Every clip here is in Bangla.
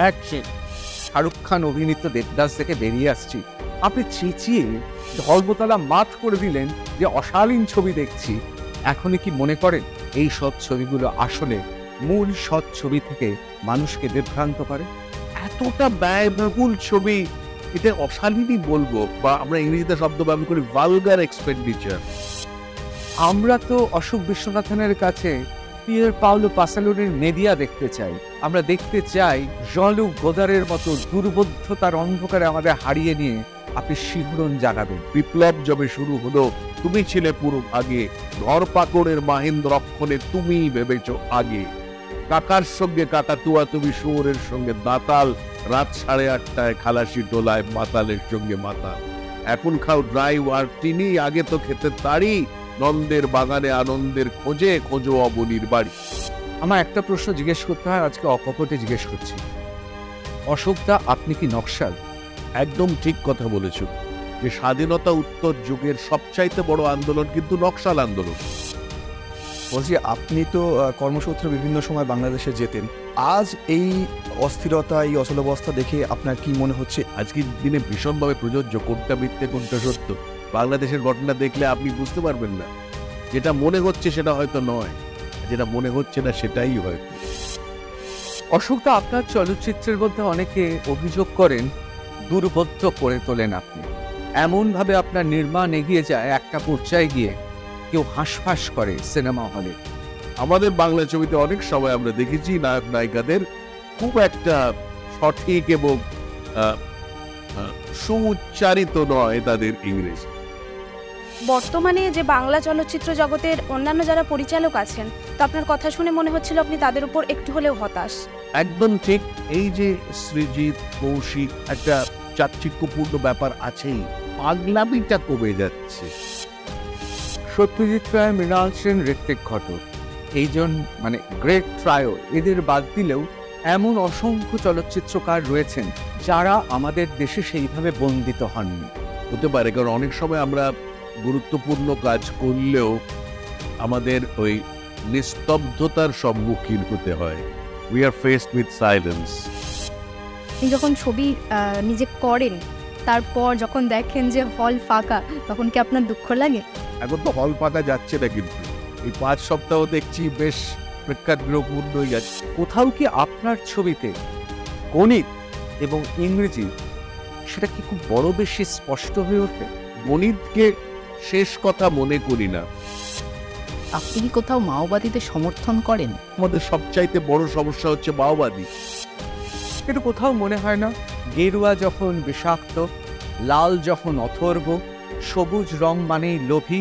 অ্যাকশন শাহরুখ খান অভিনীত দেবদাস থেকে বেরিয়ে আসছি আপনি চেঁচিয়ে ধর্মতলা মাত করে দিলেন যে অশালীন ছবি দেখছি এখনই কি মনে করেন এই সব ছবিগুলো আসলে মূল সৎ ছবি থেকে মানুষকে বিভ্রান্ত করে এতটা ব্যয়বহুল ছবি এটা অশালীনই বলবো বা আমরা ইংরেজিতে শব্দ ব্যবহার করি ভালগার এক্সপেন্ডিচার আমরা তো অশোক বিশ্বনাথনের কাছে পিয়ের পাওলো পাসালোনের মেডিয়া দেখতে চাই আমরা দেখতে চাই জলু গোদারের মতো দুর্বোধ্যতার অন্ধকারে আমাদের হারিয়ে নিয়ে আপনি শিহরণ জাগাবেন বিপ্লব যবে শুরু হলো তুমি ছিলে পুরো আগে ঘর পাকড়ের মাহেন্দ্র অক্ষণে তুমি ভেবেছ আগে কাকার সঙ্গে কাকাতুয়া তুমি শুয়োরের সঙ্গে দাঁতাল রাত সাড়ে আটটায় খালাসি ডোলায় মাতালের সঙ্গে মাতাল এখন খাও ড্রাই আর চিনি আগে তো খেতে তারি নন্দের বাগানে আনন্দের খোঁজে খোঁজো অবনির বাড়ি আমার একটা প্রশ্ন জিজ্ঞেস করতে হয় আজকে অকপটে জিজ্ঞেস করছি অশোকদা আপনি কি নকশাল একদম ঠিক কথা বলেছ যে স্বাধীনতা উত্তর যুগের সবচাইতে বড় আন্দোলন কিন্তু নকশাল আন্দোলন বলছি আপনি তো কর্মসূত্রে বিভিন্ন সময় বাংলাদেশে যেতেন আজ এই অস্থিরতা এই অচলাবস্থা দেখে আপনার কি মনে হচ্ছে আজকের দিনে ভীষণভাবে প্রযোজ্য কোনটা মিথ্যে কোনটা সত্য বাংলাদেশের ঘটনা দেখলে আপনি বুঝতে পারবেন না যেটা মনে হচ্ছে সেটা হয়তো নয় যেটা মনে হচ্ছে না সেটাই অশোক দা আপনার চলচ্চিত্রের মধ্যে অনেকে অভিযোগ করেন দুর্বোধ্য করে তোলেন আপনি এমনভাবে আপনার নির্মাণ এগিয়ে যায় একটা পর্যায়ে গিয়ে কেউ হাঁসফাঁস করে সিনেমা হলে আমাদের বাংলা ছবিতে অনেক সময় আমরা দেখেছি নায়ক নায়িকাদের খুব একটা সঠিক এবং সুচ্চারিত নয় তাদের ইংরেজি বর্তমানে যে বাংলা চলচ্চিত্র জগতের অন্যান্য যারা পরিচালক আছেন তো আপনার কথা শুনে মনে হচ্ছিল আপনি তাদের উপর একটু হলেও হতাশ একদম ঠিক এই যে সৃজিৎ কৌশিক একটা চাকচিক্যপূর্ণ ব্যাপার আছেই পাগলামিটা কমে যাচ্ছে সত্যজিৎ রায় মৃণাল সেন ঋত্বিক ঘটক এইজন মানে গ্রেট ট্রায়ো এদের বাদ দিলেও এমন অসংখ্য চলচ্চিত্রকার রয়েছেন যারা আমাদের দেশে সেইভাবে বন্দিত হননি হতে পারে কারণ অনেক সময় আমরা গুরুত্বপূর্ণ কাজ করলেও আমাদের ওই নিস্তব্ধতার সম্মুখীন হতে হয় we are faced with silence যখন ছবি নিজে করেন তারপর যখন দেখেন যে হল ফাঁকা তখন কি আপনার দুঃখ লাগে এখন তো হল ফাঁকা যাচ্ছে না কিন্তু এই পাঁচ সপ্তাহ দেখছি বেশ প্রেক্ষাগৃহপূর্ণই যাচ্ছে কোথাও কি আপনার ছবিতে গণিত এবং ইংরেজি সেটা কি খুব বড় বেশি স্পষ্ট হয়ে ওঠে গণিতকে শেষ কথা মনে করি না আপনি কি কোথাও মাওবাদীদের সমর্থন করেন আমাদের সবচাইতে বড় সমস্যা হচ্ছে মাওবাদী কিন্তু কোথাও মনে হয় না গেরুয়া যখন বিষাক্ত লাল যখন অথর্ব সবুজ রং মানেই লোভী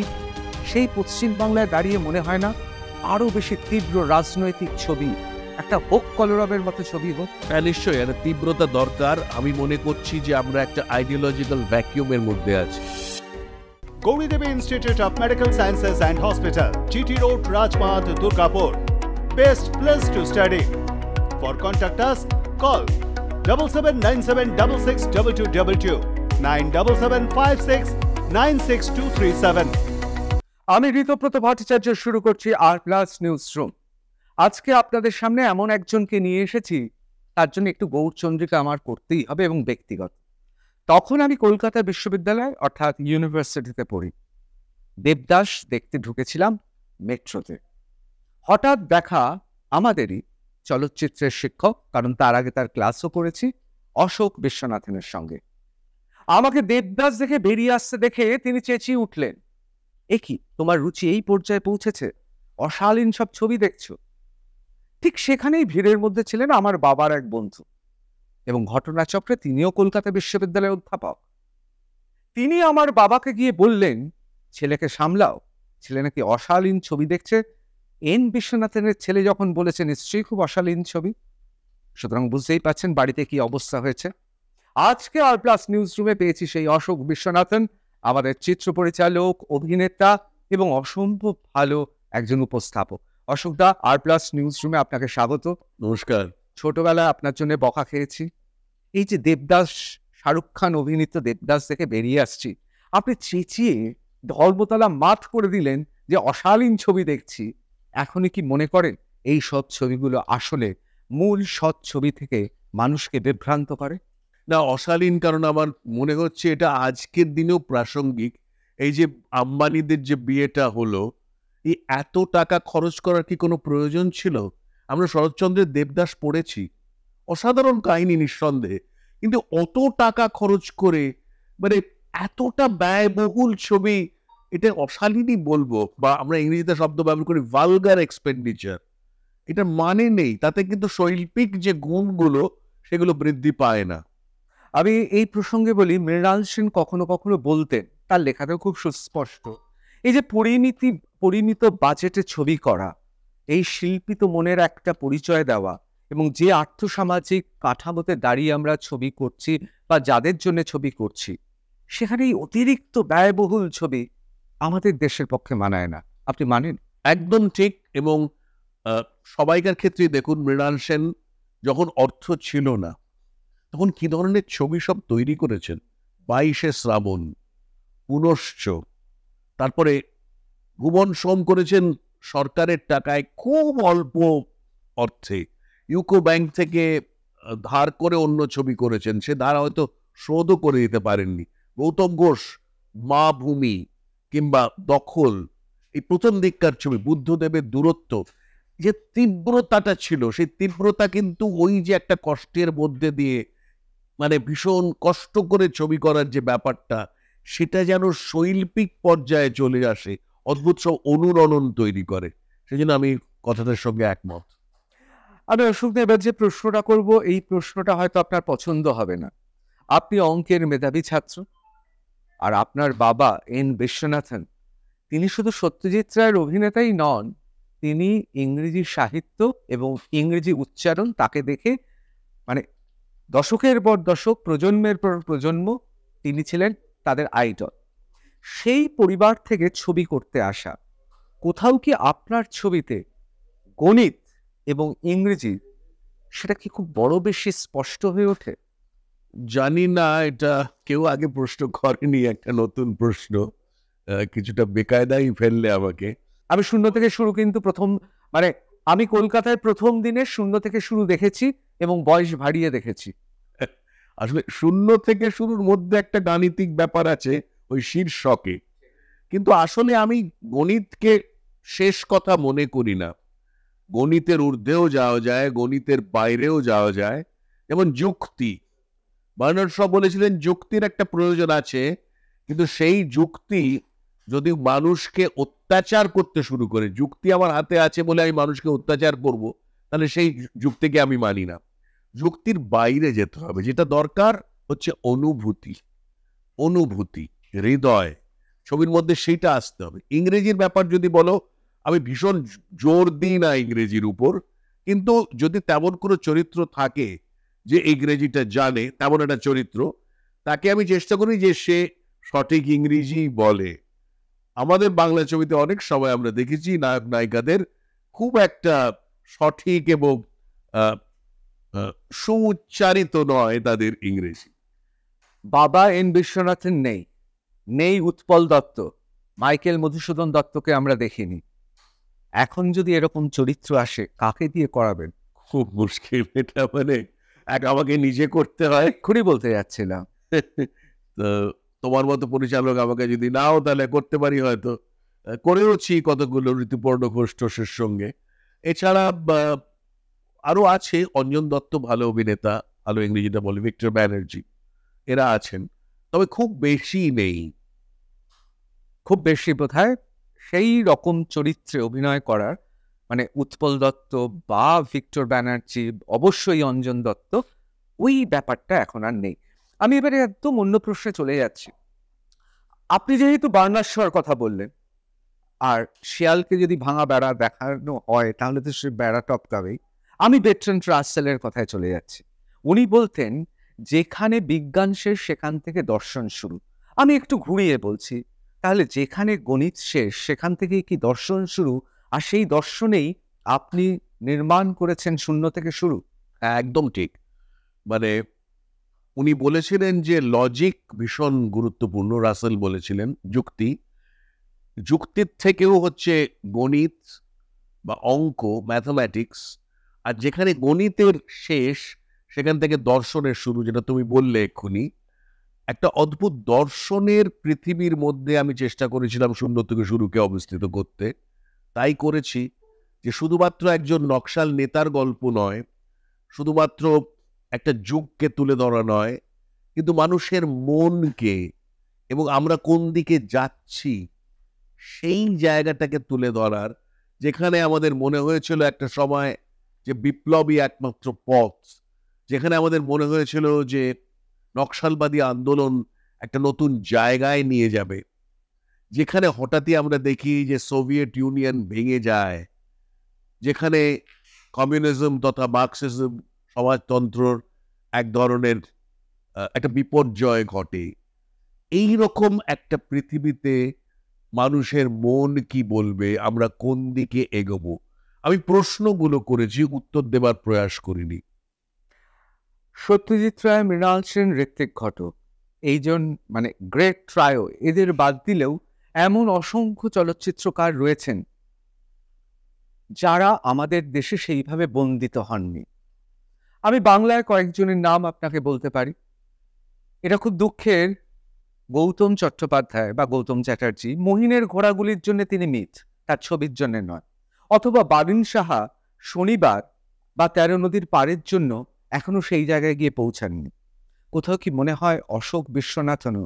সেই পশ্চিমবাংলায় দাঁড়িয়ে মনে হয় না আরও বেশি তীব্র রাজনৈতিক ছবি একটা হোক কলরবের মতো ছবি হোক হ্যাঁ নিশ্চয়ই একটা তীব্রতা দরকার আমি মনে করছি যে আমরা একটা আইডিওলজিক্যাল ভ্যাকিউমের মধ্যে আছি Gauri Devi Institute of Medical Sciences and Hospital, GT Road, Rajpath, Durgapur. Best place to study. For contact us, call 7797662222 97756962337. আমি ঋতপ্রত ভট্টাচার্য শুরু করছি আর প্লাস নিউজ রুম আজকে আপনাদের সামনে এমন একজনকে নিয়ে এসেছি তার জন্য একটু গৌরচন্দ্রিকা আমার করতেই হবে এবং ব্যক্তিগত তখন আমি কলকাতা বিশ্ববিদ্যালয় অর্থাৎ ইউনিভার্সিটিতে পড়ি দেবদাস দেখতে ঢুকেছিলাম মেট্রোতে হঠাৎ দেখা আমাদেরই চলচ্চিত্রের শিক্ষক কারণ তার আগে তার ক্লাসও করেছি অশোক বিশ্বনাথনের সঙ্গে আমাকে দেবদাস দেখে বেরিয়ে আসতে দেখে তিনি চেঁচিয়ে উঠলেন এ কি তোমার রুচি এই পর্যায়ে পৌঁছেছে অশালীন সব ছবি দেখছো ঠিক সেখানেই ভিড়ের মধ্যে ছিলেন আমার বাবার এক বন্ধু এবং ঘটনাচক্রে তিনিও কলকাতা বিশ্ববিদ্যালয়ের অধ্যাপক তিনি আমার বাবাকে গিয়ে বললেন ছেলেকে সামলাও ছেলে নাকি অশালীন ছবি দেখছে এন বিশ্বনাথের ছেলে যখন বলেছে নিশ্চয়ই খুব অশালীন ছবি সুতরাং বুঝতেই পাচ্ছেন বাড়িতে কি অবস্থা হয়েছে আজকে আর প্লাস নিউজ রুমে পেয়েছি সেই অশোক বিশ্বনাথন আমাদের চিত্র পরিচালক অভিনেতা এবং অসম্ভব ভালো একজন উপস্থাপক অশোকদা আর প্লাস নিউজ রুমে আপনাকে স্বাগত নমস্কার ছোটবেলা আপনার জন্য বকা খেয়েছি এই যে দেবদাস শাহরুখ খান অভিনীত দেবদাস থেকে বেরিয়ে আসছি আপনি চেঁচিয়ে ধর্মতলা মাত করে দিলেন যে অশালীন ছবি দেখছি এখনই কি মনে করেন এই সব ছবিগুলো আসলে মূল সৎ ছবি থেকে মানুষকে বিভ্রান্ত করে না অশালীন কারণ আমার মনে হচ্ছে এটা আজকের দিনেও প্রাসঙ্গিক এই যে আম্বানিদের যে বিয়েটা হলো এই এত টাকা খরচ করার কি কোনো প্রয়োজন ছিল আমরা শরৎচন্দ্রের দেবদাস পড়েছি অসাধারণ কাহিনী নিঃসন্দেহে কিন্তু অত টাকা খরচ করে মানে এতটা ব্যয়বহুল ছবি এটা অশালীনই বলবো বা আমরা ইংরেজিতে শব্দ ব্যবহার করি ভালগার এক্সপেন্ডিচার এটা মানে নেই তাতে কিন্তু শৈল্পিক যে গুণগুলো সেগুলো বৃদ্ধি পায় না আমি এই প্রসঙ্গে বলি মৃণাল সেন কখনো কখনো বলতেন তার লেখাটাও খুব সুস্পষ্ট এই যে পরিণীতি পরিমিত বাজেটে ছবি করা এই শিল্পিত মনের একটা পরিচয় দেওয়া এবং যে আর্থসামাজিক কাঠামোতে দাঁড়িয়ে আমরা ছবি করছি বা যাদের জন্য ছবি করছি সেখানে এই অতিরিক্ত ব্যয়বহুল ছবি আমাদের দেশের পক্ষে মানায় না আপনি মানেন একদম ঠিক এবং সবাইকার ক্ষেত্রে দেখুন মৃণাল সেন যখন অর্থ ছিল না তখন কি ধরনের ছবি সব তৈরি করেছেন বাইশে শ্রাবণ পুনশ্চ তারপরে ভুবন সোম করেছেন সরকারের টাকায় খুব অল্প অর্থে ইউকো ব্যাংক থেকে ধার করে অন্য ছবি করেছেন সে ধার হয়তো শোধও করে দিতে পারেননি গৌতম ঘোষ মা ভূমি কিংবা দখল এই প্রথম দিককার ছবি বুদ্ধদেবের দূরত্ব যে তীব্রতাটা ছিল সেই তীব্রতা কিন্তু ওই যে একটা কষ্টের মধ্যে দিয়ে মানে ভীষণ কষ্ট করে ছবি করার যে ব্যাপারটা সেটা যেন শৈল্পিক পর্যায়ে চলে আসে অদ্ভুত সব অনুরণন তৈরি করে সেই জন্য আমি কথাটার সঙ্গে একমত আমি অশোক এবার যে প্রশ্নটা করব এই প্রশ্নটা হয়তো আপনার পছন্দ হবে না আপনি অঙ্কের মেধাবী ছাত্র আর আপনার বাবা এন বিশ্বনাথন তিনি শুধু সত্যজিৎ রায়ের অভিনেতাই নন তিনি ইংরেজি সাহিত্য এবং ইংরেজি উচ্চারণ তাকে দেখে মানে দশকের পর দশক প্রজন্মের পর প্রজন্ম তিনি ছিলেন তাদের আইডল সেই পরিবার থেকে ছবি করতে আসা কোথাও কি আপনার ছবিতে গণিত এবং ইংরেজি সেটা কি খুব বড় বেশি স্পষ্ট হয়ে ওঠে জানি না এটা কেউ আগে প্রশ্ন করেনি একটা নতুন প্রশ্ন কিছুটা বেকায়দাই ফেললে আমাকে আমি শূন্য থেকে শুরু কিন্তু প্রথম মানে আমি কলকাতায় প্রথম দিনে শূন্য থেকে শুরু দেখেছি এবং বয়স ভারিয়ে দেখেছি আসলে শূন্য থেকে শুরুর মধ্যে একটা গাণিতিক ব্যাপার আছে ওই শীর্ষকে কিন্তু আসলে আমি গণিতকে শেষ কথা মনে করি না গণিতের ঊর্ধ্বেও যাওয়া যায় গণিতের বাইরেও যাওয়া যায় যেমন যুক্তি বার্নার্ড সব বলেছিলেন যুক্তির একটা প্রয়োজন আছে কিন্তু সেই যুক্তি যদি মানুষকে অত্যাচার করতে শুরু করে যুক্তি আমার হাতে আছে বলে আমি মানুষকে অত্যাচার করব তাহলে সেই যুক্তিকে আমি মানি না যুক্তির বাইরে যেতে হবে যেটা দরকার হচ্ছে অনুভূতি অনুভূতি হৃদয় ছবির মধ্যে সেইটা আসতে হবে ইংরেজির ব্যাপার যদি বলো আমি ভীষণ জোর দিই না ইংরেজির উপর কিন্তু যদি তেমন কোনো চরিত্র থাকে যে ইংরেজিটা জানে তেমন একটা চরিত্র তাকে আমি চেষ্টা করি যে সে সঠিক ইংরেজি বলে আমাদের বাংলা ছবিতে অনেক সময় আমরা দেখেছি নায়ক নায়িকাদের খুব একটা সঠিক এবং সুচ্চারিত নয় তাদের ইংরেজি বাবা এন বিশ্বনাথের নেই নেই উৎপল দত্ত মাইকেল মধুসূদন দত্তকে আমরা দেখিনি এখন যদি এরকম চরিত্র আসে কাকে দিয়ে করাবেন খুব মুশকিল এটা মানে এক আমাকে নিজে করতে হয় এক্ষুনি বলতে যাচ্ছিলাম তো তোমার মতো পরিচালক আমাকে যদি নাও তাহলে করতে পারি হয়তো করেওছি কতগুলো ঋতুপর্ণ ঘোষ টোষের সঙ্গে এছাড়া আরও আছে অঞ্জন দত্ত ভালো অভিনেতা ভালো ইংরেজিটা বলে ভিক্টর ব্যানার্জি এরা আছেন তবে খুব বেশি নেই খুব বেশি বোধ সেই রকম চরিত্রে অভিনয় করার মানে উৎপল দত্ত বা ভিক্টর ব্যানার্জি অবশ্যই অঞ্জন দত্ত ওই ব্যাপারটা এখন আর নেই আমি এবারে একদম অন্য প্রশ্নে চলে যাচ্ছি আপনি যেহেতু বার্নাশ্বর কথা বললেন আর শিয়ালকে যদি ভাঙা বেড়া দেখানো হয় তাহলে তো সে বেড়া টপকাবেই আমি বেট্রেন্ট রাসেলের কথায় চলে যাচ্ছি উনি বলতেন যেখানে বিজ্ঞান শেষ সেখান থেকে দর্শন শুরু আমি একটু ঘুরিয়ে বলছি তাহলে যেখানে গণিত শেষ সেখান থেকেই কি দর্শন শুরু আর সেই দর্শনেই আপনি নির্মাণ করেছেন শূন্য থেকে শুরু একদম ঠিক মানে উনি বলেছিলেন যে লজিক ভীষণ গুরুত্বপূর্ণ রাসেল বলেছিলেন যুক্তি যুক্তির থেকেও হচ্ছে গণিত বা অঙ্ক ম্যাথামেটিক্স আর যেখানে গণিতের শেষ সেখান থেকে দর্শনের শুরু যেটা তুমি বললে এক্ষুনি একটা অদ্ভুত দর্শনের পৃথিবীর মধ্যে আমি চেষ্টা করেছিলাম সুন্দর থেকে শুরুকে অবস্থিত করতে তাই করেছি যে শুধুমাত্র একজন নকশাল নেতার গল্প নয় শুধুমাত্র একটা যুগকে তুলে ধরা নয় কিন্তু মানুষের মনকে এবং আমরা কোন দিকে যাচ্ছি সেই জায়গাটাকে তুলে ধরার যেখানে আমাদের মনে হয়েছিল একটা সময় যে বিপ্লবী একমাত্র পথ যেখানে আমাদের মনে হয়েছিল যে নকশালবাদী আন্দোলন একটা নতুন জায়গায় নিয়ে যাবে যেখানে হঠাৎই আমরা দেখি যে সোভিয়েট ইউনিয়ন ভেঙে যায় যেখানে কমিউনিজম তথা মার্কসিজম সমাজতন্ত্রর এক ধরনের একটা বিপর্যয় ঘটে এই রকম একটা পৃথিবীতে মানুষের মন কি বলবে আমরা কোন দিকে এগোবো আমি প্রশ্নগুলো করেছি উত্তর দেবার প্রয়াস করিনি সত্যজিৎ রায় মৃণাল সেন ঋত্বিক ঘটক এইজন মানে গ্রেট ট্রায়ো এদের বাদ দিলেও এমন অসংখ্য চলচ্চিত্রকার রয়েছেন যারা আমাদের দেশে সেইভাবে বন্দিত হননি আমি বাংলায় কয়েকজনের নাম আপনাকে বলতে পারি এটা খুব দুঃখের গৌতম চট্টোপাধ্যায় বা গৌতম চ্যাটার্জি মহিনের ঘোড়াগুলির জন্য তিনি মিথ তার ছবির জন্য নয় অথবা বাবিন সাহা শনিবার বা তেরো নদীর পারের জন্য এখনও সেই জায়গায় গিয়ে পৌঁছাননি কোথাও কি মনে হয় অশোক বিশ্বনাথনও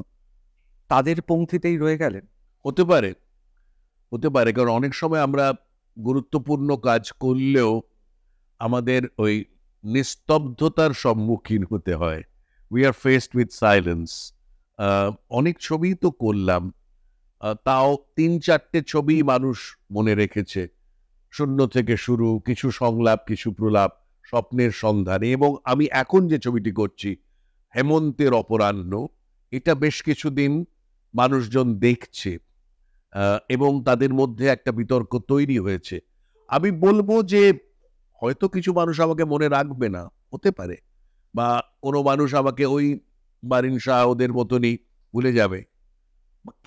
তাদের পঙ্ক্তিতেই রয়ে গেলেন হতে পারে হতে পারে কারণ অনেক সময় আমরা গুরুত্বপূর্ণ কাজ করলেও আমাদের ওই নিস্তব্ধতার সম্মুখীন হতে হয় we are faced with silence অনেক ছবি তো করলাম তাও তিন চারটে ছবি মানুষ মনে রেখেছে শূন্য থেকে শুরু কিছু সংলাপ কিছু প্রলাপ স্বপ্নের সন্ধানে এবং আমি এখন যে ছবিটি করছি হেমন্তের অপরাহ্ন এটা বেশ কিছুদিন মানুষজন দেখছে এবং তাদের মধ্যে একটা বিতর্ক তৈরি হয়েছে আমি বলবো যে হয়তো কিছু মানুষ আমাকে মনে রাখবে না হতে পারে বা কোনো মানুষ আমাকে ওই বারিন শাহ ওদের মতনই ভুলে যাবে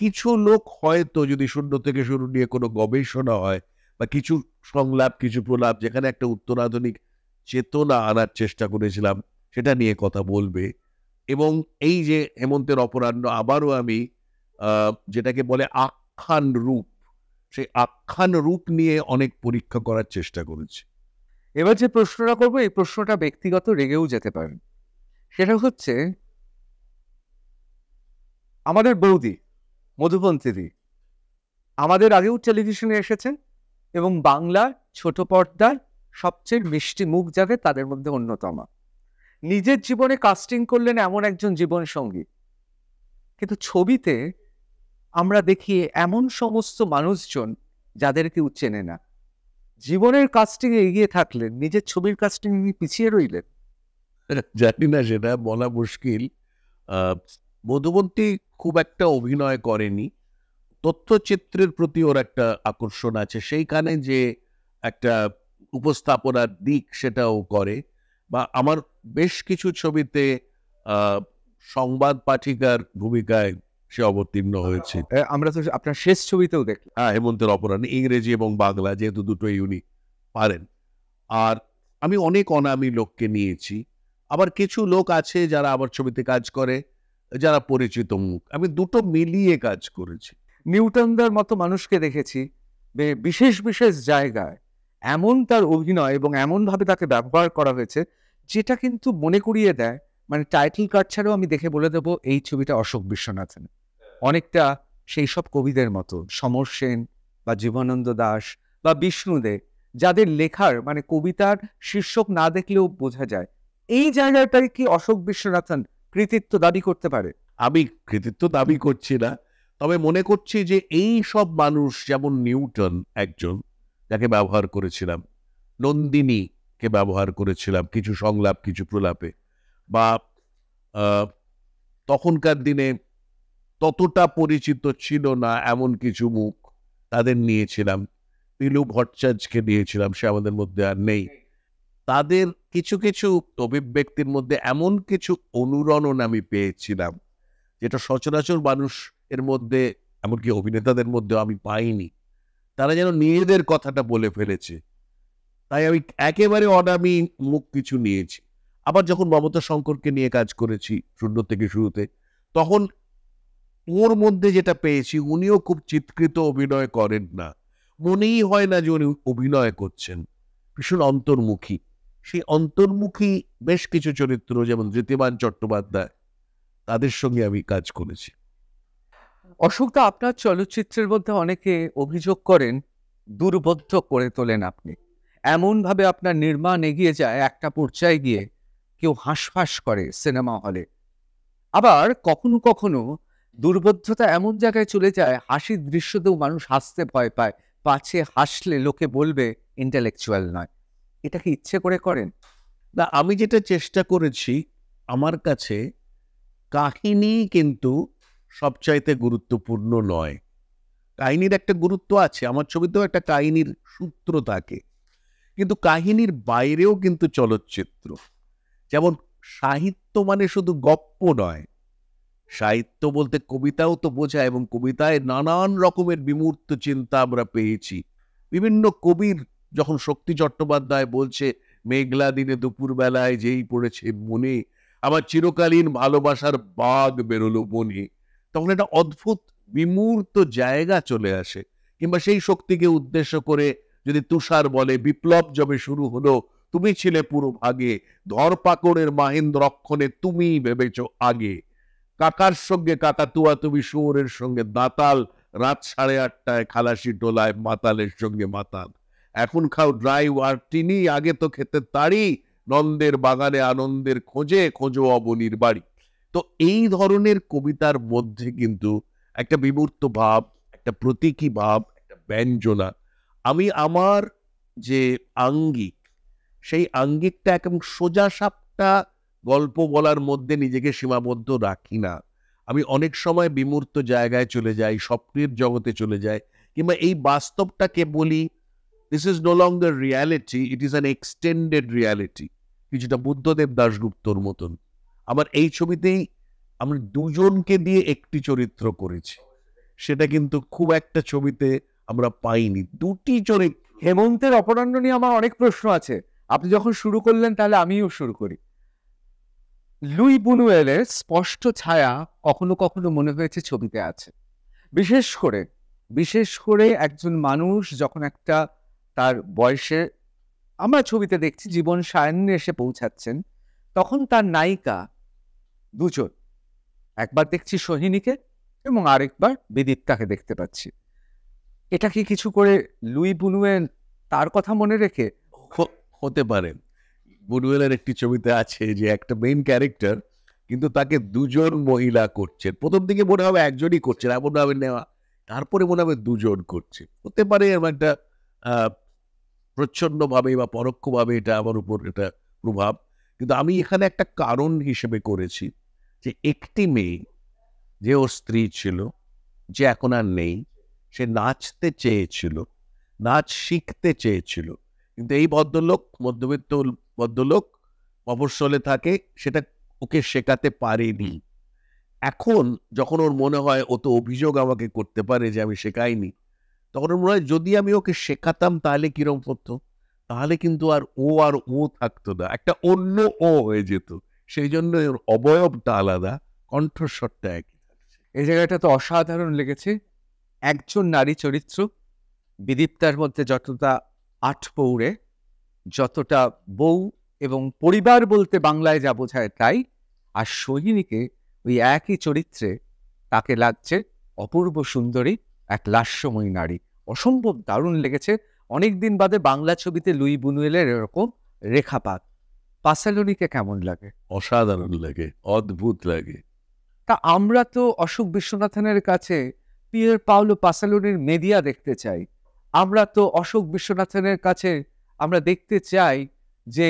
কিছু লোক হয়তো যদি শূন্য থেকে শুরু নিয়ে কোনো গবেষণা হয় বা কিছু সংলাপ কিছু প্রলাপ যেখানে একটা উত্তরাধুনিক চেতনা আনার চেষ্টা করেছিলাম সেটা নিয়ে কথা বলবে এবং এই যে হেমন্তের অপরাহ্ন আবারও আমি যেটাকে বলে আখ্যান রূপ সেই আখ্যান রূপ নিয়ে অনেক পরীক্ষা করার চেষ্টা করেছি এবার যে প্রশ্নটা করবো এই প্রশ্নটা ব্যক্তিগত রেগেও যেতে পারেন সেটা হচ্ছে আমাদের বৌদি মধুপন্থীদি আমাদের আগেও টেলিভিশনে এসেছেন এবং বাংলার ছোট পর্দার সবচেয়ে মিষ্টি মুখ যাবে তাদের মধ্যে অন্যতম নিজের জীবনে কাস্টিং করলেন এমন একজন জীবনসঙ্গী কিন্তু ছবিতে আমরা দেখি এমন সমস্ত মানুষজন যাদের কেউ চেনে না জীবনের কাস্টিংয়ে এগিয়ে থাকলেন নিজের ছবির কাস্টিং পিছিয়ে রইলেন জানি না সেটা বলা মুশকিল মধুবন্তী খুব একটা অভিনয় করেনি তথ্যচিত্রের প্রতি ওর একটা আকর্ষণ আছে সেইখানে যে একটা উপস্থাপনার দিক সেটাও করে বা আমার বেশ কিছু ছবিতে সংবাদ পাঠিকার ভূমিকায় সে অবতীর্ণ হয়েছে আমরা তো আপনার শেষ ছবিতেও দেখি হ্যাঁ হেমন্তের অপরাণ ইংরেজি এবং বাংলা যেহেতু দুটো ইউনিক পারেন আর আমি অনেক অনামি লোককে নিয়েছি আবার কিছু লোক আছে যারা আমার ছবিতে কাজ করে যারা পরিচিত মুখ আমি দুটো মিলিয়ে কাজ করেছি নিউটনদের মতো মানুষকে দেখেছি বিশেষ বিশেষ জায়গায় এমন তার অভিনয় এবং এমনভাবে তাকে ব্যবহার করা হয়েছে যেটা কিন্তু মনে করিয়ে দেয় মানে টাইটেল কার্ড ছাড়াও আমি দেখে বলে দেবো এই ছবিটা অশোক বিশ্বনাথেন অনেকটা সেই সব কবিদের মতো সমর সেন বা জীবনানন্দ দাস বা বিষ্ণুদে যাদের লেখার মানে কবিতার শীর্ষক না দেখলেও বোঝা যায় এই জায়গাটাই কি অশোক বিশ্বনাথন কৃতিত্ব দাবি করতে পারে আমি কৃতিত্ব দাবি করছি না তবে মনে করছি যে এই সব মানুষ যেমন নিউটন একজন যাকে ব্যবহার করেছিলাম নন্দিনীকে ব্যবহার করেছিলাম কিছু সংলাপ কিছু প্রলাপে বা তখনকার দিনে ততটা পরিচিত ছিল না এমন কিছু মুখ তাদের নিয়েছিলাম পিলু ভট্টাচার্যকে নিয়েছিলাম সে আমাদের মধ্যে আর নেই তাদের কিছু কিছু অভিব্যক্তির মধ্যে এমন কিছু অনুরণন আমি পেয়েছিলাম যেটা সচরাচর মানুষ এর মধ্যে এমনকি অভিনেতাদের মধ্যেও আমি পাইনি তারা যেন নিজেদের কথাটা বলে ফেলেছে তাই আমি একেবারে অনামি মুখ কিছু নিয়েছি আবার যখন মমতা শঙ্করকে নিয়ে কাজ করেছি শূন্য থেকে শুরুতে তখন ওর মধ্যে যেটা পেয়েছি উনিও খুব চিৎকৃত অভিনয় করেন না মনেই হয় না যে উনি অভিনয় করছেন ভীষণ অন্তর্মুখী সেই অন্তর্মুখী বেশ কিছু চরিত্র যেমন ঋতিমান চট্টোপাধ্যায় তাদের সঙ্গে আমি কাজ করেছি অশোকদা আপনার চলচ্চিত্রের মধ্যে অনেকে অভিযোগ করেন দুর্বোধ্য করে তোলেন আপনি এমনভাবে আপনার নির্মাণ এগিয়ে যায় একটা পর্যায়ে গিয়ে কেউ হাঁসফাঁস করে সিনেমা হলে আবার কখনো কখনো দুর্বোধ্যতা এমন জায়গায় চলে যায় হাসির দৃশ্যতেও মানুষ হাসতে ভয় পায় পাছে হাসলে লোকে বলবে ইন্টালেকচুয়াল নয় এটা কি ইচ্ছে করে করেন না আমি যেটা চেষ্টা করেছি আমার কাছে কাহিনী কিন্তু সবচাইতে গুরুত্বপূর্ণ নয় কাহিনীর একটা গুরুত্ব আছে আমার ছবিতেও একটা কাহিনীর সূত্র থাকে কিন্তু কাহিনীর বাইরেও কিন্তু চলচ্চিত্র যেমন সাহিত্য মানে শুধু গপ্প নয় সাহিত্য বলতে কবিতাও তো বোঝায় এবং কবিতায় নানান রকমের বিমূর্ত চিন্তা আমরা পেয়েছি বিভিন্ন কবির যখন শক্তি চট্টোপাধ্যায় বলছে মেঘলা দিনে দুপুরবেলায় যেই পড়েছে মনে আমার চিরকালীন ভালোবাসার বাঘ বেরোলো মনে তখন একটা অদ্ভুত বিমূর্ত জায়গা চলে আসে কিংবা সেই শক্তিকে উদ্দেশ্য করে যদি তুষার বলে বিপ্লব যবে শুরু হলো তুমি ছিলে পুরো ভাগে ধরপাকড়ের মাহেন্দ্র রক্ষণে তুমি ভেবেছ আগে কাকার সঙ্গে কাকাতুয়া তুমি শুয়োরের সঙ্গে দাঁতাল রাত সাড়ে আটটায় খালাসি ডোলায় মাতালের সঙ্গে মাতাল এখন খাও ড্রাই ওয়ার্টিনি আগে তো খেতে তাড়ি নন্দের বাগানে আনন্দের খোঁজে খোঁজো অবনির বাড়ি তো এই ধরনের কবিতার মধ্যে কিন্তু একটা বিমূর্ত ভাব একটা প্রতীকী ভাব একটা ব্যঞ্জনা আমি আমার যে আঙ্গিক সেই আঙ্গিকটা একদম সোজা সাপটা গল্প বলার মধ্যে নিজেকে সীমাবদ্ধ রাখি না আমি অনেক সময় বিমূর্ত জায়গায় চলে যাই স্বপ্নের জগতে চলে যাই কিংবা এই বাস্তবটাকে বলি this is no the reality it is an extended reality কিছুটা বুদ্ধদেব দাশগুপ্তর মতন আমার এই ছবিতেই আমরা দুজনকে দিয়ে একটি চরিত্র করেছি সেটা কিন্তু খুব একটা ছবিতে আমরা পাইনি দুটি চরিত্র হেমন্তের অপরাণ্ড নিয়ে আমার অনেক প্রশ্ন আছে আপনি যখন শুরু করলেন তাহলে আমিও শুরু করি লুই বুনুয়েলের স্পষ্ট ছায়া কখনো কখনো মনে হয়েছে ছবিতে আছে বিশেষ করে বিশেষ করে একজন মানুষ যখন একটা তার বয়সে আমরা ছবিতে দেখছি জীবন সায়ান্নে এসে পৌঁছাচ্ছেন তখন তার নায়িকা দুজন একবার দেখছি সোহিনীকে এবং আরেকবার বিদীপ্তাকে দেখতে পাচ্ছি এটা কি কিছু করে লুই বুনুয়েল তার কথা মনে রেখে হতে পারে বুনুয়েলের একটি ছবিতে আছে যে একটা মেইন ক্যারেক্টার কিন্তু তাকে দুজন মহিলা করছেন প্রথম দিকে মনে হবে একজনই করছেন এমনভাবে নেওয়া তারপরে মনে হবে দুজন করছে হতে পারে এমন একটা প্রচ্ছন্নভাবে বা পরোক্ষভাবে এটা আমার উপর এটা প্রভাব কিন্তু আমি এখানে একটা কারণ হিসেবে করেছি যে একটি মেয়ে যে ওর স্ত্রী ছিল যে এখন আর নেই সে নাচতে চেয়েছিল নাচ শিখতে চেয়েছিল কিন্তু এই ভদ্রলোক মধ্যবিত্ত ভদ্রলোক অবসলে থাকে সেটা ওকে শেখাতে পারেনি এখন যখন ওর মনে হয় ও তো অভিযোগ আমাকে করতে পারে যে আমি শেখাইনি তখন ওর মনে হয় যদি আমি ওকে শেখাতাম তাহলে কীরম হতো তাহলে কিন্তু আর ও আর ও থাকতো না একটা অন্য ও হয়ে যেত সেই জন্য ওর অবয়বটা আলাদা কণ্ঠস্বরটা একই এই জায়গাটা তো অসাধারণ লেগেছে একজন নারী চরিত্র বিদীপ্তার মধ্যে যতটা আট পৌরে যতটা বউ এবং পরিবার বলতে বাংলায় যা বোঝায় তাই আর সোহিনীকে ওই একই চরিত্রে তাকে লাগছে অপূর্ব সুন্দরী এক লাস্যময়ী নারী অসম্ভব দারুণ লেগেছে অনেকদিন বাদে বাংলা ছবিতে লুই বুনুয়েলের এরকম রেখাপাত পাসালোনিকে কেমন লাগে অসাধারণ লাগে অদ্ভুত লাগে তা আমরা তো অশোক বিশ্বনাথনের কাছে পিয়ের পাওলো পাসালোনির মেডিয়া দেখতে চাই আমরা তো অশোক বিশ্বনাথনের কাছে আমরা দেখতে চাই যে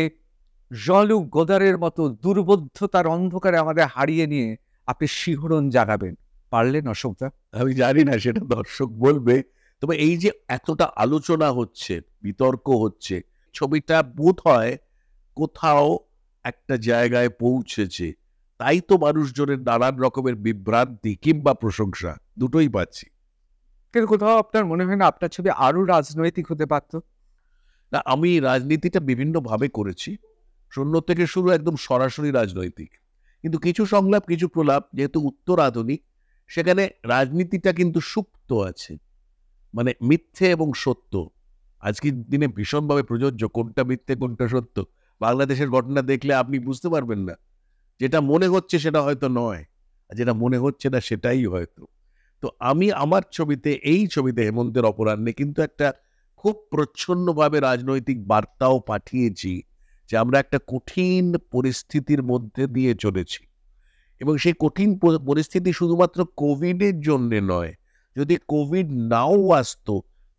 জলু গোদারের মতো দুর্বোধ্যতার অন্ধকারে আমাদের হারিয়ে নিয়ে আপনি শিহরণ জাগাবেন পারলেন অশোকদা আমি জানি না সেটা দর্শক বলবে তবে এই যে এতটা আলোচনা হচ্ছে বিতর্ক হচ্ছে ছবিটা বোধ হয় কোথাও একটা জায়গায় পৌঁছেছে তাই তো মানুষজনের নানান রকমের বিভ্রান্তি কিংবা প্রশংসা দুটোই পাচ্ছি কিন্তু কোথাও আপনার মনে হয় না আপনার ছবি আরও রাজনৈতিক হতে পারত না আমি রাজনীতিটা বিভিন্নভাবে করেছি শূন্য থেকে শুরু একদম সরাসরি রাজনৈতিক কিন্তু কিছু সংলাপ কিছু প্রলাপ যেহেতু উত্তর আধুনিক সেখানে রাজনীতিটা কিন্তু সুপ্ত আছে মানে মিথ্যে এবং সত্য আজকের দিনে ভীষণভাবে প্রযোজ্য কোনটা মিথ্যে কোনটা সত্য বাংলাদেশের ঘটনা দেখলে আপনি বুঝতে পারবেন না যেটা মনে হচ্ছে সেটা হয়তো নয় যেটা মনে হচ্ছে না সেটাই হয়তো তো আমি আমার ছবিতে এই ছবিতে হেমন্তের অপরাহ্নে কিন্তু একটা খুব প্রচ্ছন্নভাবে রাজনৈতিক বার্তাও পাঠিয়েছি যে আমরা একটা কঠিন পরিস্থিতির মধ্যে দিয়ে চলেছি এবং সেই কঠিন পরিস্থিতি শুধুমাত্র কোভিডের জন্যে নয় যদি কোভিড নাও আসতো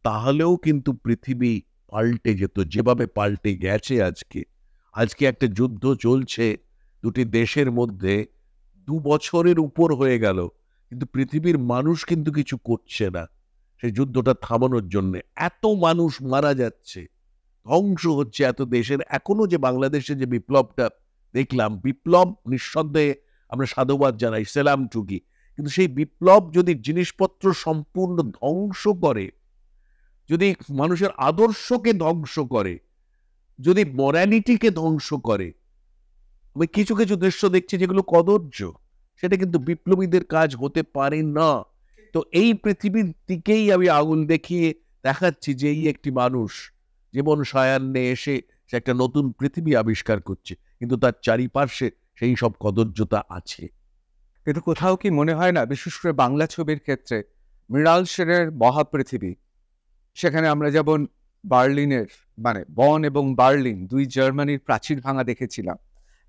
তাহলেও কিন্তু পৃথিবী পাল্টে যেত যেভাবে পাল্টে গেছে আজকে আজকে একটা যুদ্ধ চলছে দুটি দেশের মধ্যে দু বছরের উপর হয়ে গেল কিন্তু পৃথিবীর মানুষ কিন্তু কিছু করছে না সেই যুদ্ধটা থামানোর জন্য এত মানুষ মারা যাচ্ছে ধ্বংস হচ্ছে এত দেশের এখনও যে বাংলাদেশে যে বিপ্লবটা দেখলাম বিপ্লব নিঃসন্দেহে আমরা সাধুবাদ জানাই সেলাম টুকি কিন্তু সেই বিপ্লব যদি জিনিসপত্র সম্পূর্ণ ধ্বংস করে যদি মানুষের আদর্শকে ধ্বংস করে যদি মরালিটিকে ধ্বংস করে আমি কিছু কিছু দৃশ্য দেখছি যেগুলো কদর্য সেটা কিন্তু বিপ্লবীদের কাজ হতে পারে না তো এই পৃথিবীর দিকেই আমি আগুন দেখিয়ে দেখাচ্ছি যে এই একটি মানুষ জীবন সায়ান্নে এসে সে একটা নতুন পৃথিবী আবিষ্কার করছে কিন্তু তার চারিপাশে সেই সব কদর্যতা আছে কিন্তু কোথাও কি মনে হয় না বিশেষ করে বাংলা ছবির ক্ষেত্রে মৃণাল সেনের মহাপৃথিবী সেখানে আমরা যেমন বার্লিনের মানে বন এবং বার্লিন দুই জার্মানির প্রাচীর ভাঙা দেখেছিলাম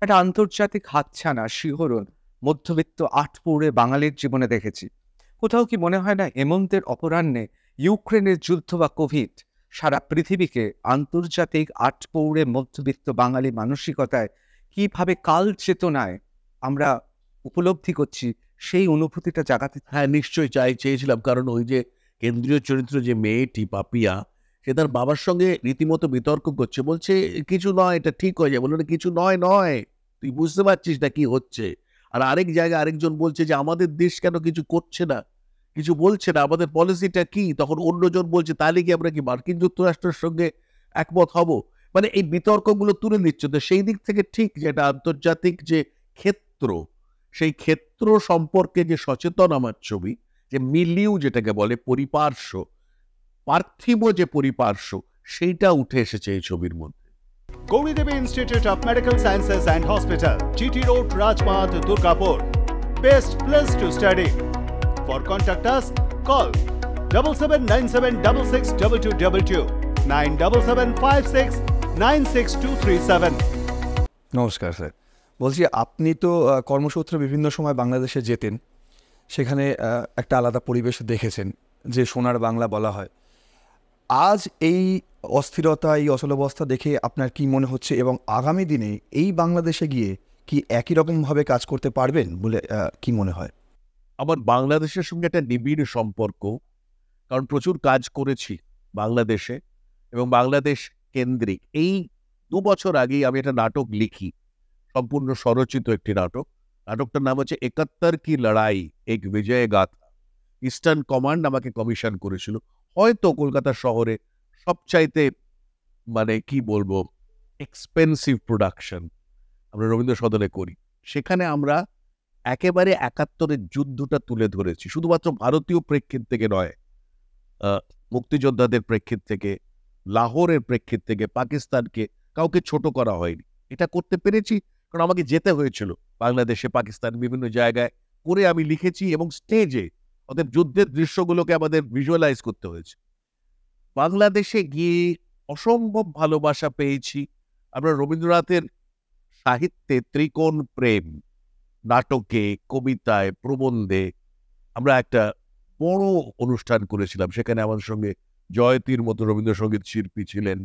একটা আন্তর্জাতিক হাতছানা শিহরণ মধ্যবিত্ত আটপুরে বাঙালির জীবনে দেখেছি কোথাও কি মনে হয় না হেমন্তের অপরাহ্নে ইউক্রেনের যুদ্ধ বা কোভিড সারা পৃথিবীকে আন্তর্জাতিক আটপৌরে মধ্যবিত্ত বাঙালি মানসিকতায় কিভাবে কাল চেতনায় আমরা উপলব্ধি করছি সেই অনুভূতিটা জাগাতে হ্যাঁ নিশ্চয়ই চাই চেয়েছিলাম কারণ ওই যে কেন্দ্রীয় চরিত্র যে মেয়েটি পাপিয়া সে তার বাবার সঙ্গে রীতিমতো বিতর্ক করছে বলছে কিছু নয় এটা ঠিক হয়ে যায় বললো কিছু নয় নয় তুই বুঝতে পারছিস না কি হচ্ছে আর আরেক জায়গায় আরেকজন বলছে যে আমাদের দেশ কেন কিছু করছে না কিছু বলছে না আমাদের পলিসিটা কি তখন অন্যজন বলছে তাহলে কি আমরা কি মার্কিন যুক্তরাষ্ট্রের সঙ্গে একমত হব মানে এই বিতর্কগুলো তুলে নিচ্ছে তো সেই দিক থেকে ঠিক যে এটা আন্তর্জাতিক যে ক্ষেত্র সেই ক্ষেত্র সম্পর্কে যে সচেতন আমার ছবি যে মিলিউ যেটাকে বলে পরিপার্শ্ব পার্থিব যে পরিপার্শ্ব সেইটা উঠে এসেছে এই ছবির মধ্যে Gouridevi institute of medical sciences and hospital GT road Rajpath Durgapur best place to study for contact call double seven nine seven double six double two double two nine double seven five six nine six two three seven. নমস্কার স্যার বলছি আপনি তো কর্মসূত্রে বিভিন্ন সময় বাংলাদেশে যেতেন সেখানে একটা আলাদা পরিবেশ দেখেছেন যে সোনার বাংলা বলা হয় আজ এই অস্থিরতা এই অচলাবস্থা দেখে আপনার কি মনে হচ্ছে এবং আগামী দিনে এই বাংলাদেশে গিয়ে কি একই রকমভাবে কাজ করতে পারবেন বলে কি মনে হয় আমার বাংলাদেশের সঙ্গে একটা নিবিড় সম্পর্ক কারণ প্রচুর কাজ করেছি বাংলাদেশে এবং বাংলাদেশ কেন্দ্রিক এই দু বছর আগেই আমি একটা নাটক লিখি সম্পূর্ণ স্বরচিত একটি নাটক নাটকটার নাম হচ্ছে একাত্তর কি লড়াই এক বিজয় গাথা ইস্টার্ন কমান্ড আমাকে কমিশন করেছিল হয়তো কলকাতা শহরে সবচাইতে মানে কি বলবো এক্সপেন্সিভ প্রোডাকশন আমরা রবীন্দ্র সদনে করি সেখানে আমরা একেবারে একাত্তরের যুদ্ধটা তুলে ধরেছি শুধুমাত্র ভারতীয় প্রেক্ষিত থেকে নয় মুক্তিযোদ্ধাদের প্রেক্ষিত থেকে লাহোরের প্রেক্ষিত থেকে পাকিস্তানকে কাউকে ছোট করা হয়নি এটা করতে পেরেছি কারণ আমাকে যেতে হয়েছিল বাংলাদেশে পাকিস্তান বিভিন্ন জায়গায় করে আমি লিখেছি এবং স্টেজে অর্থাৎ যুদ্ধের দৃশ্যগুলোকে আমাদের ভিজুয়ালাইজ করতে হয়েছে বাংলাদেশে গিয়ে অসম্ভব ভালোবাসা পেয়েছি আমরা রবীন্দ্রনাথের সাহিত্যে ত্রিকোণ প্রেম নাটকে কবিতায় প্রবন্ধে আমরা একটা বড় অনুষ্ঠান করেছিলাম সেখানে আমার সঙ্গে জয়তীর মতো রবীন্দ্রসঙ্গীত শিল্পী ছিলেন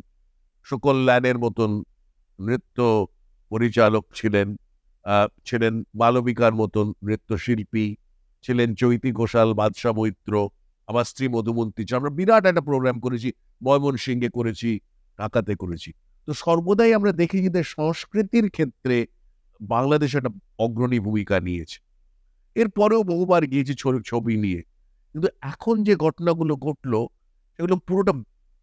সুকল্যাণের মতন নৃত্য পরিচালক ছিলেন ছিলেন মালবিকার মতন নৃত্যশিল্পী ছিলেন চৈতি ঘোষাল বাদশা মৈত্র আমার স্ত্রী মধুমন্তী আমরা বিরাট একটা প্রোগ্রাম করেছি ময়মনসিংহে করেছি ঢাকাতে করেছি তো সর্বদাই আমরা দেখি যে সংস্কৃতির ক্ষেত্রে বাংলাদেশ একটা অগ্রণী ভূমিকা নিয়েছে এরপরেও বহুবার গিয়েছি ছবি নিয়ে কিন্তু এখন যে ঘটনাগুলো ঘটলো সেগুলো পুরোটা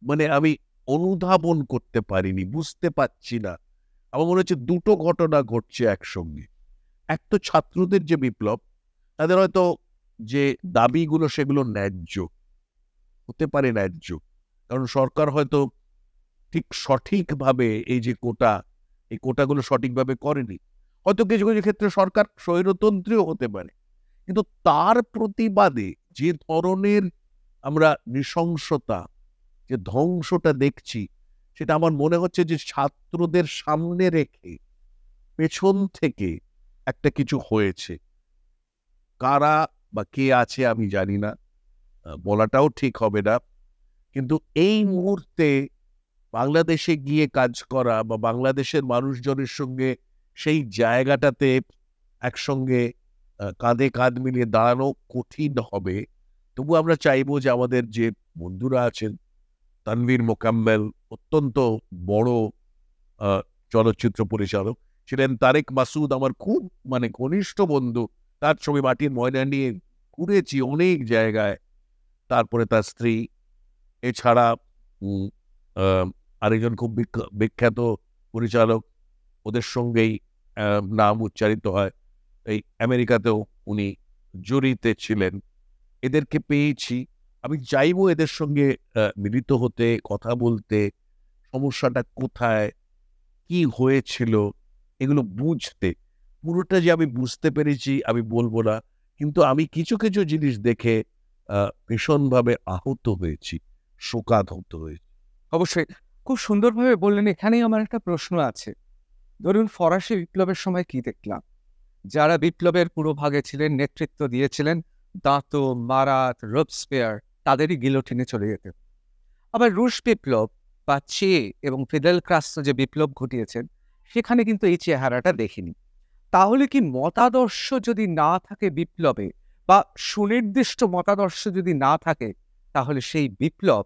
মানে আমি অনুধাবন করতে পারিনি বুঝতে পারছি না আমার মনে হচ্ছে দুটো ঘটনা ঘটছে একসঙ্গে এক তো ছাত্রদের যে বিপ্লব তাদের হয়তো যে দাবিগুলো সেগুলো ন্যায্য হতে পারে ন্যায্য কারণ সরকার হয়তো ঠিক সঠিকভাবে এই যে কোটা এই কোটাগুলো সঠিকভাবে করেনি হয়তো কিছু কিছু ক্ষেত্রে সরকার স্বৈরতন্ত্রীও হতে পারে কিন্তু তার প্রতিবাদে যে ধরনের আমরা নৃশংসতা যে ধ্বংসটা দেখছি সেটা আমার মনে হচ্ছে যে ছাত্রদের সামনে রেখে পেছন থেকে একটা কিছু হয়েছে কারা বা কে আছে আমি জানি না বলাটাও ঠিক হবে না কিন্তু এই মুহূর্তে বাংলাদেশে গিয়ে কাজ করা বা বাংলাদেশের মানুষজনের সঙ্গে সেই জায়গাটাতে একসঙ্গে কাঁধে কাঁধ মিলিয়ে দাঁড়ানো কঠিন হবে তবু আমরা চাইবো যে আমাদের যে বন্ধুরা আছেন তানভীর মোকাম্মেল অত্যন্ত বড় চলচ্চিত্র পরিচালক ছিলেন তারেক মাসুদ আমার খুব মানে ঘনিষ্ঠ বন্ধু তার ছবি মাটির ময়না নিয়ে ঘুরেছি অনেক জায়গায় তারপরে তার স্ত্রী এছাড়া আরেকজন খুব বিখ্যাত পরিচালক ওদের সঙ্গেই নাম উচ্চারিত হয় এই আমেরিকাতেও উনি জুরিতে ছিলেন এদেরকে পেয়েছি আমি চাইবো এদের সঙ্গে মিলিত হতে কথা বলতে সমস্যাটা কোথায় কি হয়েছিল এগুলো বুঝতে পুরোটা যে আমি বুঝতে পেরেছি আমি বলবো না কিন্তু আমি কিছু কিছু জিনিস দেখে ভীষণভাবে আহত হয়েছি শোকাধত হয়েছি অবশ্যই খুব সুন্দরভাবে বললেন এখানেই আমার একটা প্রশ্ন আছে ধরুন ফরাসি বিপ্লবের সময় কি দেখলাম যারা বিপ্লবের পুরো ভাগে ছিলেন নেতৃত্ব দিয়েছিলেন দাঁতো মারাত রোবসপেয়ার তাদেরই গিলোটিনে চলে যেতে আবার রুশ বিপ্লব বা চে এবং ফিদেল ক্রাস্ত যে বিপ্লব ঘটিয়েছেন সেখানে কিন্তু এই চেহারাটা দেখিনি তাহলে কি মতাদর্শ যদি না থাকে বিপ্লবে বা সুনির্দিষ্ট মতাদর্শ যদি না থাকে তাহলে সেই বিপ্লব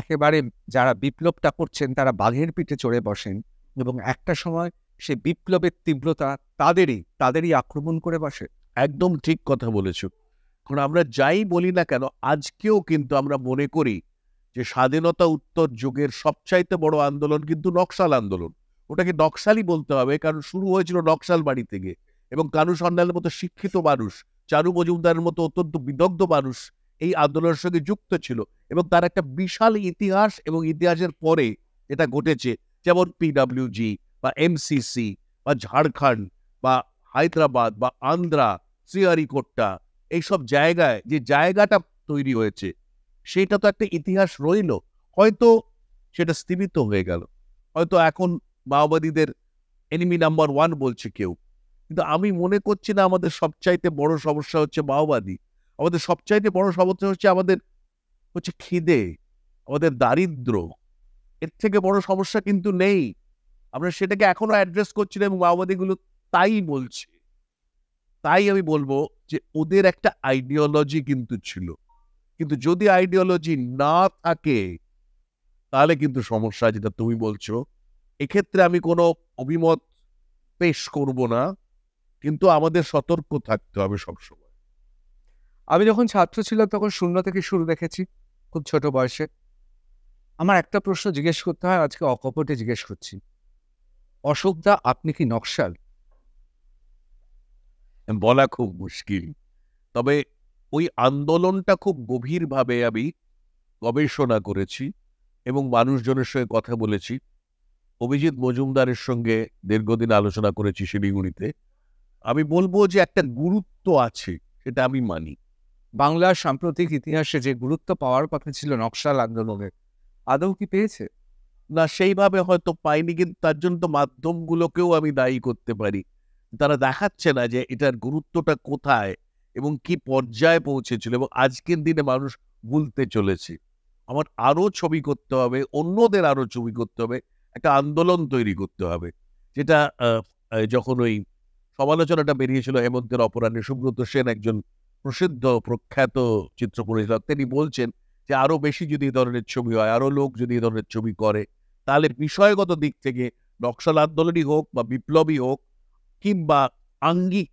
একেবারে যারা বিপ্লবটা করছেন তারা বাঘের পিঠে চড়ে বসেন এবং একটা সময় সে বিপ্লবের তীব্রতা তাদেরই তাদেরই আক্রমণ করে বসে একদম ঠিক কথা বলেছো এখন আমরা যাই বলি না কেন আজকেও কিন্তু আমরা মনে করি যে স্বাধীনতা উত্তর যুগের সবচাইতে বড় আন্দোলন কিন্তু নকশাল আন্দোলন ওটাকে নকশালই বলতে হবে কারণ শুরু হয়েছিল নকশাল বাড়ি থেকে এবং কানু সন্ডালের মতো শিক্ষিত মানুষ চারু মজুমদারের মতো অত্যন্ত বিদগ্ধ মানুষ এই আন্দোলনের সঙ্গে যুক্ত ছিল এবং তার একটা বিশাল ইতিহাস এবং ইতিহাসের পরে এটা ঘটেছে যেমন পিডাব্লিউজি বা এমসিসি বা ঝাড়খণ্ড বা হায়দ্রাবাদ বা আন্ধ্রা শ্রীহারিকোট্টা এইসব জায়গায় যে জায়গাটা তৈরি হয়েছে সেইটা তো একটা ইতিহাস রইল হয়তো সেটা স্তীমিত হয়ে গেল হয়তো এখন মাওবাদীদের এনিমি নাম্বার ওয়ান বলছে কেউ কিন্তু আমি মনে করছি না আমাদের সবচাইতে বড় সমস্যা হচ্ছে মাওবাদী আমাদের সবচাইতে বড় সমস্যা হচ্ছে আমাদের হচ্ছে খিদে আমাদের দারিদ্র এর থেকে বড় সমস্যা কিন্তু নেই আমরা সেটাকে এখনও অ্যাড্রেস করছি না এবং মাওবাদীগুলো তাই বলছে তাই আমি বলবো যে ওদের একটা আইডিওলজি কিন্তু ছিল কিন্তু যদি আইডিওলজি না থাকে তাহলে কিন্তু সমস্যা যেটা তুমি বলছো এক্ষেত্রে আমি কোনো অভিমত পেশ করব না কিন্তু আমাদের সতর্ক থাকতে হবে সবসময় আমি যখন ছাত্র ছিলাম তখন শূন্য থেকে শুরু দেখেছি খুব ছোট বয়সে আমার একটা প্রশ্ন জিজ্ঞেস করতে হয় আজকে অকপটে জিজ্ঞেস করছি অশোক দা আপনি কি নকশাল বলা খুব মুশকিল তবে ওই আন্দোলনটা খুব গভীরভাবে আমি গবেষণা করেছি এবং মানুষজনের সঙ্গে কথা বলেছি অভিজিৎ মজুমদারের সঙ্গে দীর্ঘদিন আলোচনা করেছি শিলিগুড়িতে আমি বলবো যে একটা গুরুত্ব আছে সেটা আমি মানি বাংলার সাম্প্রতিক ইতিহাসে যে গুরুত্ব পাওয়ার কথা ছিল নকশাল আন্দোলনের আদৌ কি পেয়েছে না সেইভাবে হয়তো পাইনি কিন্তু তার জন্য তো মাধ্যমগুলোকেও আমি দায়ী করতে পারি তারা দেখাচ্ছে না যে এটার গুরুত্বটা কোথায় এবং কি পর্যায়ে পৌঁছেছিল এবং আজকের দিনে মানুষ ভুলতে চলেছে আমার আরও ছবি করতে হবে অন্যদের আরও ছবি করতে হবে একটা আন্দোলন তৈরি করতে হবে যেটা যখন ওই সমালোচনাটা বেরিয়েছিল হেমন্তের অপরাণে সুব্রত সেন একজন প্রসিদ্ধ প্রখ্যাত চিত্র পরিচালক তিনি বলছেন যে আরও বেশি যদি এই ধরনের ছবি হয় আরও লোক যদি এই ধরনের ছবি করে তাহলে বিষয়গত দিক থেকে নকশাল আন্দোলনই হোক বা বিপ্লবী হোক কিংবা আঙ্গিক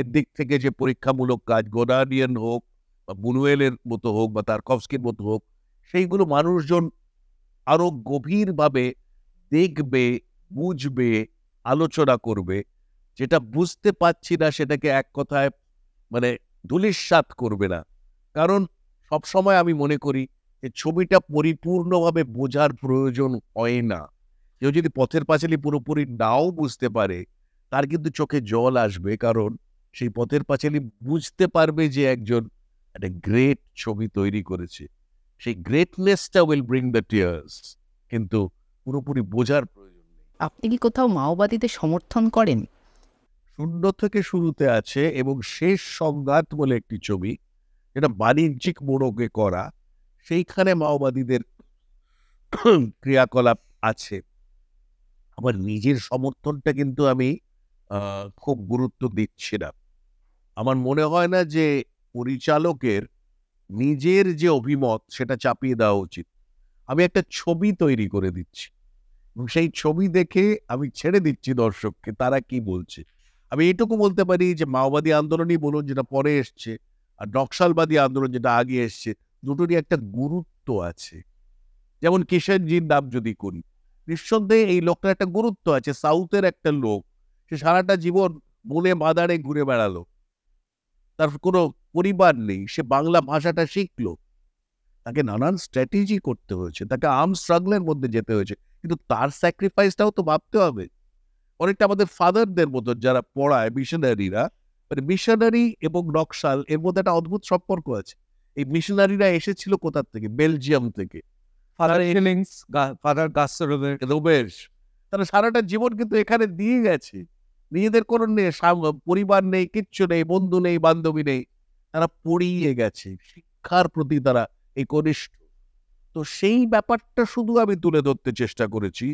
এর দিক থেকে যে পরীক্ষামূলক কাজ গোডারিয়ান হোক বা বুনুয়েলের মতো হোক বা কফস্কির মতো হোক সেইগুলো মানুষজন আরো গভীরভাবে দেখবে বুঝবে আলোচনা করবে যেটা বুঝতে পারছি না সেটাকে এক কথায় মানে ধুলিস্বাত করবে না কারণ সবসময় আমি মনে করি যে ছবিটা পরিপূর্ণভাবে বোঝার প্রয়োজন হয় না কেউ যদি পথের পাঁচালি পুরোপুরি নাও বুঝতে পারে তার কিন্তু চোখে জল আসবে কারণ সেই পথের পাঁচালী বুঝতে পারবে যে একজন একটা গ্রেট ছবি তৈরি করেছে সেই গ্রেটনেসটা উইল ব্রিং দ্য টিয়ার্স কিন্তু পুরোপুরি বোঝার প্রয়োজন নেই আপনি কি কোথাও মাওবাদীদের সমর্থন করেন শূন্য থেকে শুরুতে আছে এবং শেষ সংঘাত বলে একটি ছবি যেটা বাণিজ্যিক মোড়কে করা সেইখানে মাওবাদীদের ক্রিয়াকলাপ আছে আমার নিজের সমর্থনটা কিন্তু আমি খুব গুরুত্ব দিচ্ছে না আমার মনে হয় না যে পরিচালকের নিজের যে অভিমত সেটা চাপিয়ে দেওয়া উচিত আমি একটা ছবি তৈরি করে দিচ্ছি এবং সেই ছবি দেখে আমি ছেড়ে দিচ্ছি দর্শককে তারা কি বলছে আমি এটুকু বলতে পারি যে মাওবাদী আন্দোলনই বলুন যেটা পরে এসছে আর নকশালবাদী আন্দোলন যেটা আগে এসছে দুটোরই একটা গুরুত্ব আছে যেমন কিষেনজির নাম যদি করি নিঃসন্দেহে এই লোকটার একটা গুরুত্ব আছে সাউথের একটা লোক সে সারাটা জীবন মনে বাদারে ঘুরে বেড়ালো তার কোনো পরিবার নেই সে বাংলা ভাষাটা শিখলো তাকে নানান স্ট্র্যাটেজি করতে হয়েছে তাকে আর্ম স্ট্রাগলের মধ্যে যেতে হয়েছে কিন্তু তার স্যাক্রিফাইসটাও তো ভাবতে হবে অনেকটা আমাদের ফাদারদের মতো যারা পড়ায় মিশনারিরা মানে মিশনারি এবং নকশাল এর মধ্যে একটা অদ্ভুত সম্পর্ক আছে এই মিশনারিরা এসেছিল কোথার থেকে বেলজিয়াম থেকে ফাদার ফাদার রোবেশ তারা সারাটা জীবন কিন্তু এখানে দিয়ে গেছে নিজেদের কোনো নেই পরিবার নেই কিচ্ছু নেই বন্ধু নেই বান্ধবী নেই তারা পড়িয়ে গেছে শিক্ষার প্রতি তারা এই কনিষ্ঠ তো সেই ব্যাপারটা শুধু আমি তুলে ধরতে চেষ্টা করেছি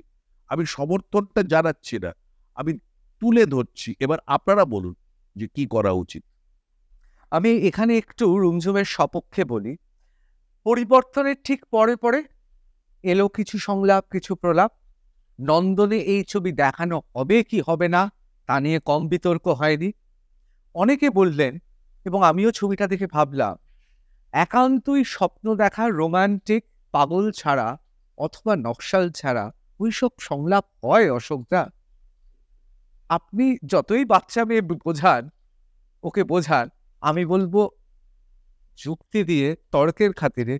আমি সমর্থনটা জানাচ্ছি না আমি তুলে ধরছি এবার আপনারা বলুন যে কি করা উচিত আমি এখানে একটু রুমঝুমের সপক্ষে বলি পরিবর্তনের ঠিক পরে পরে এলো কিছু সংলাপ কিছু প্রলাপ নন্দনে এই ছবি দেখানো হবে কি হবে না তা নিয়ে কম বিতর্ক হয়নি অনেকে বললেন এবং আমিও ছবিটা দেখে ভাবলাম একান্তই স্বপ্ন দেখা রোমান্টিক পাগল ছাড়া অথবা নকশাল ছাড়া ওইসব সংলাপ হয় অশোকদা আপনি যতই বাচ্চা মেয়ে বোঝান ওকে বোঝান আমি বলবো যুক্তি দিয়ে তর্কের খাতিরে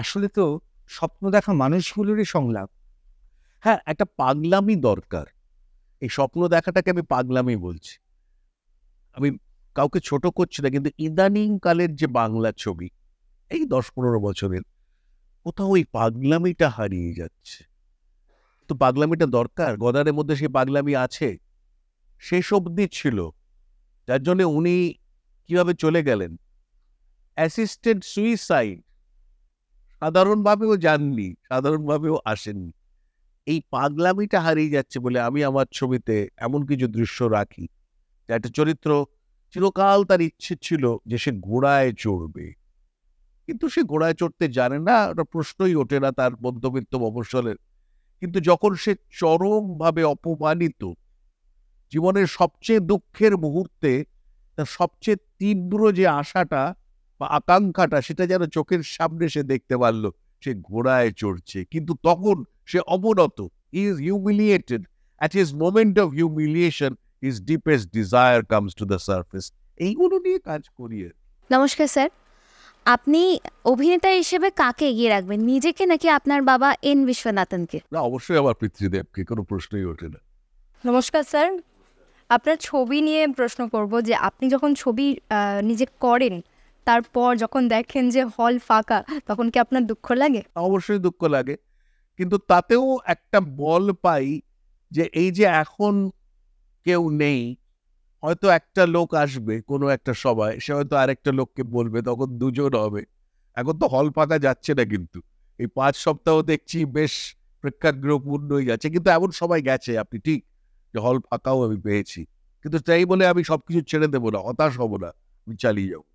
আসলে তো স্বপ্ন দেখা মানুষগুলোরই সংলাপ হ্যাঁ একটা পাগলামি দরকার এই স্বপ্ন দেখাটাকে আমি পাগলামি বলছি আমি কাউকে ছোট করছি না কিন্তু ইদানিংকালের যে বাংলা ছবি এই দশ পনেরো বছরের কোথাও ওই পাগলামিটা হারিয়ে যাচ্ছে তো পাগলামিটা দরকার গদারের মধ্যে সেই পাগলামি আছে শেষ অবধি ছিল যার জন্য উনি কিভাবে চলে গেলেন অ্যাসিস্ট্যান্ট সুইসাইড সাধারণভাবেও যাননি সাধারণভাবেও আসেননি এই পাগলামিটা হারিয়ে যাচ্ছে বলে আমি আমার ছবিতে এমন কিছু দৃশ্য রাখি একটা চরিত্র চিরকাল তার ইচ্ছে ছিল যে সে ঘোড়ায় চড়বে কিন্তু সে ঘোড়ায় চড়তে জানে না ওটা প্রশ্নই ওঠে না তার মধ্যবিত্ত অবসরের কিন্তু যখন সে চরমভাবে অপমানিত জীবনের সবচেয়ে দুঃখের মুহূর্তে তার সবচেয়ে তীব্র যে আশাটা বা আকাঙ্ক্ষাটা সেটা যেন চোখের সামনে সে দেখতে পারল সে ঘোড়ায় চড়ছে কিন্তু তখন সে অবনত is humiliated at his moment of humiliation is deepest desire comes to the surface এইগুলো নিয়ে কাজ করিয়ে নমস্কার স্যার আপনি অভিনেতা হিসেবে কাকে এগিয়ে রাখবেন নিজেকে নাকি আপনার বাবা এন বিশ্বনাথনকে না অবশ্যই আমার পিতৃদেবকে কোনো প্রশ্নই ওঠে না নমস্কার স্যার আপনার ছবি নিয়ে প্রশ্ন করব যে আপনি যখন ছবি নিজে করেন তারপর যখন দেখেন যে হল ফাঁকা তখন কি আপনার দুঃখ লাগে অবশ্যই দুঃখ লাগে কিন্তু তাতেও একটা বল পাই যে এই যে এখন কেউ নেই হয়তো একটা লোক আসবে কোনো একটা সবাই সে হয়তো আরেকটা লোককে বলবে তখন দুজন হবে এখন তো হল পাতা যাচ্ছে না কিন্তু এই পাঁচ সপ্তাহ দেখছি বেশ প্রেক্ষাগ্রহপূর্ণই যাচ্ছে কিন্তু এমন সবাই গেছে আপনি ঠিক যে হল ফাঁকাও আমি পেয়েছি কিন্তু তাই বলে আমি সব কিছু ছেড়ে দেবো না হতাশ হব না আমি চালিয়ে যাবো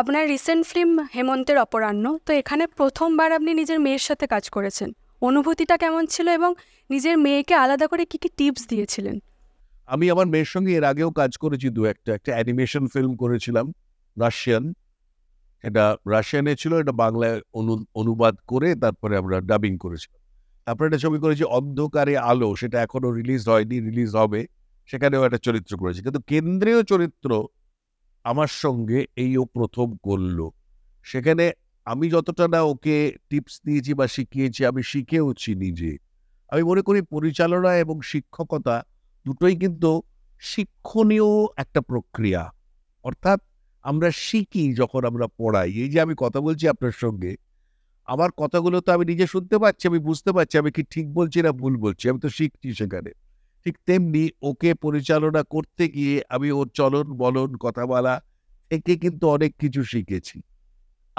আপনার রিসেন্ট ফিল্ম হেমন্তের অপরাহ্ন তো এখানে প্রথমবার আপনি নিজের মেয়ের সাথে কাজ করেছেন অনুভূতিটা কেমন ছিল এবং নিজের মেয়েকে আলাদা করে কী কী টিপস দিয়েছিলেন আমি আমার মেয়ের সঙ্গে এর আগেও কাজ করেছি দু একটা একটা অ্যানিমেশন ফিল্ম করেছিলাম রাশিয়ান এটা রাশিয়ানে ছিল এটা বাংলায় অনু অনুবাদ করে তারপরে আমরা ডাবিং করেছিলাম তারপরে একটা ছবি করেছি অন্ধকারে আলো সেটা এখনও রিলিজ হয়নি রিলিজ হবে সেখানেও একটা চরিত্র করেছি কিন্তু কেন্দ্রীয় চরিত্র আমার সঙ্গে এইও প্রথম করল সেখানে আমি যতটা না ওকে টিপস দিয়েছি বা শিখিয়েছি আমি শিখেওছি নিজে আমি মনে করি পরিচালনা এবং শিক্ষকতা দুটোই কিন্তু শিক্ষণীয় একটা প্রক্রিয়া অর্থাৎ আমরা শিখি যখন আমরা পড়াই এই যে আমি কথা বলছি আপনার সঙ্গে আমার কথাগুলো তো আমি নিজে শুনতে পাচ্ছি আমি বুঝতে পারছি আমি কি ঠিক বলছি না ভুল বলছি আমি তো শিখছি সেখানে ঠিক তেমনি ওকে পরিচালনা করতে গিয়ে আমি ওর চলন বলন কথা বলা একে কিন্তু অনেক কিছু শিখেছি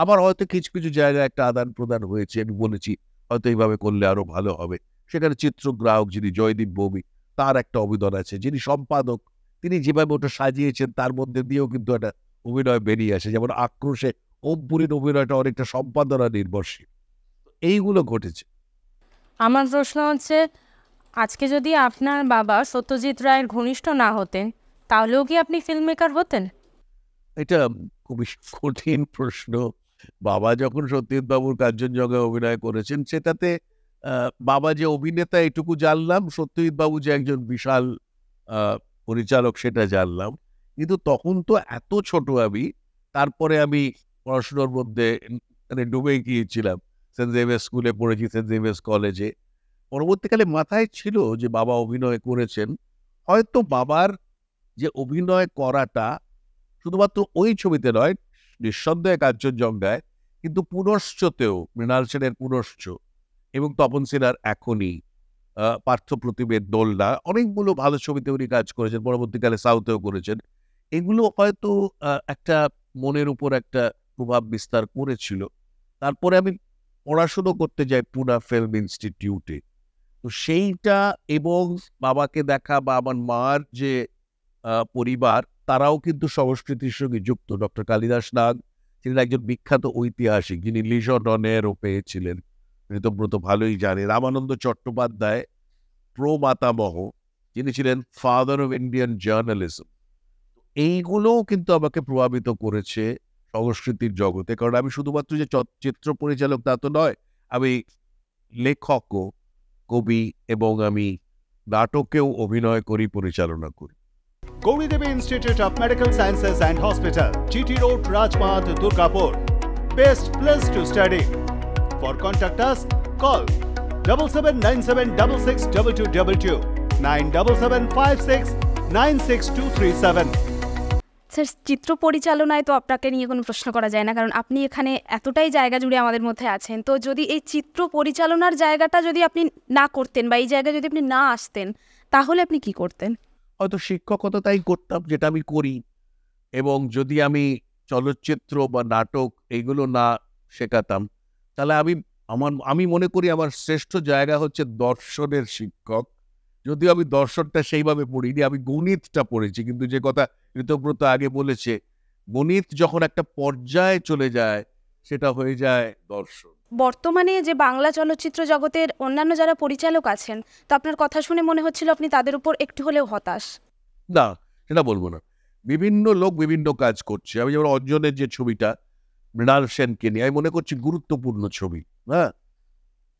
আবার হয়তো কিছু কিছু জায়গায় একটা আদান প্রদান হয়েছে আমি বলেছি হয়তো এইভাবে করলে আরো ভালো হবে সেখানে চিত্রগ্রাহক যিনি জয়দীপ বমি তার একটা অবদান আছে যিনি সম্পাদক তিনি যেভাবে ওটা সাজিয়েছেন তার মধ্যে দিয়েও কিন্তু একটা অভিনয় বেরিয়ে আসে যেমন আক্রোশে ওমপুরীর অভিনয়টা অনেকটা সম্পাদনা নির্ভরশীল এইগুলো ঘটেছে আমার প্রশ্ন হচ্ছে আজকে যদি আপনার বাবা সত্যজিৎ রায়ের ঘনিষ্ঠ না হতেন তাহলেও কি আপনি ফিল্ম মেকার হতেন এটা খুবই কঠিন প্রশ্ন বাবা যখন সত্যজিৎবাবুর কাঞ্চনজঙ্ঘা অভিনয় করেছেন সেটাতে বাবা যে অভিনেতা এটুকু জানলাম সত্যজিৎবাবু যে একজন বিশাল পরিচালক সেটা জানলাম কিন্তু তখন তো এত ছোট আমি তারপরে আমি পড়াশুনোর মধ্যে মানে ডুবে গিয়েছিলাম সেন্ট জেভিয়ার্স স্কুলে পড়েছি সেন্ট জেভিয়ার্স কলেজে পরবর্তীকালে মাথায় ছিল যে বাবা অভিনয় করেছেন হয়তো বাবার যে অভিনয় করাটা শুধুমাত্র ওই ছবিতে নয় নিঃসন্দেহে কাঞ্চনজঙ্ঘায় কিন্তু পুনশ্চতেও মৃণাল সেনের পুনশ্চ এবং তপন সিনহার এখনই পার্থ প্রতিমের দোলনা অনেকগুলো ভালো ছবিতে উনি কাজ করেছেন পরবর্তীকালে সাউথেও করেছেন এগুলো হয়তো একটা মনের উপর একটা প্রভাব বিস্তার করেছিল তারপরে আমি পড়াশুনো করতে যাই পুনা ফিল্ম ইনস্টিটিউটে তো সেইটা এবং বাবাকে দেখা বা আমার মার যে পরিবার তারাও কিন্তু সংস্কৃতির সঙ্গে যুক্ত ডক্টর কালিদাস নাগ তিনি একজন বিখ্যাত ঐতিহাসিক যিনি লিজনেরও পেয়েছিলেন ঋতব্রত ভালোই জানেন রামানন্দ চট্টোপাধ্যায় প্রমাতামহ যিনি ছিলেন ফাদার অফ ইন্ডিয়ান জার্নালিজম এইগুলোও কিন্তু আমাকে প্রভাবিত করেছে সংস্কৃতির জগতে কারণ আমি শুধুমাত্র যে চিত্র পরিচালক তা তো নয় আমি লেখকও কবি এবং আমি নাটকেও অভিনয় করি পরিচালনা করি Gauri Devi Institute of Medical Sciences and Hospital, GT Road, Rajpath, Durgapur. Best place to study. For contact us, call three seven sir চিত্র পরিচালনায় তো আপনাকে নিয়ে কোনো প্রশ্ন করা যায় না কারণ আপনি এখানে এতটাই জায়গা জুড়ে আমাদের মধ্যে আছেন তো যদি এই চিত্র পরিচালনার জায়গাটা যদি আপনি না করতেন বা এই জায়গায় যদি আপনি না আসতেন তাহলে আপনি কি করতেন হয়তো শিক্ষকতা তাই করতাম যেটা আমি করি এবং যদি আমি চলচ্চিত্র বা নাটক এইগুলো না শেখাতাম তাহলে আমি আমার আমি মনে করি আমার শ্রেষ্ঠ জায়গা হচ্ছে দর্শনের শিক্ষক যদিও আমি দর্শনটা সেইভাবে পড়িনি আমি গণিতটা পড়েছি কিন্তু যে কথা ঋতব্রত আগে বলেছে গণিত যখন একটা পর্যায়ে চলে যায় সেটা হয়ে যায় দর্শক বর্তমানে যে বাংলা চলচ্চিত্র জগতের অন্যান্য যারা পরিচালক আছেন তো আপনার কথা শুনে মনে হচ্ছিল আপনি তাদের উপর একটু হলেও হতাশ না সেটা বলবো না বিভিন্ন লোক বিভিন্ন কাজ করছে আমি যেমন অঞ্জনের যে ছবিটা মৃণাল সেনকে নিয়ে আমি মনে করছি গুরুত্বপূর্ণ ছবি হ্যাঁ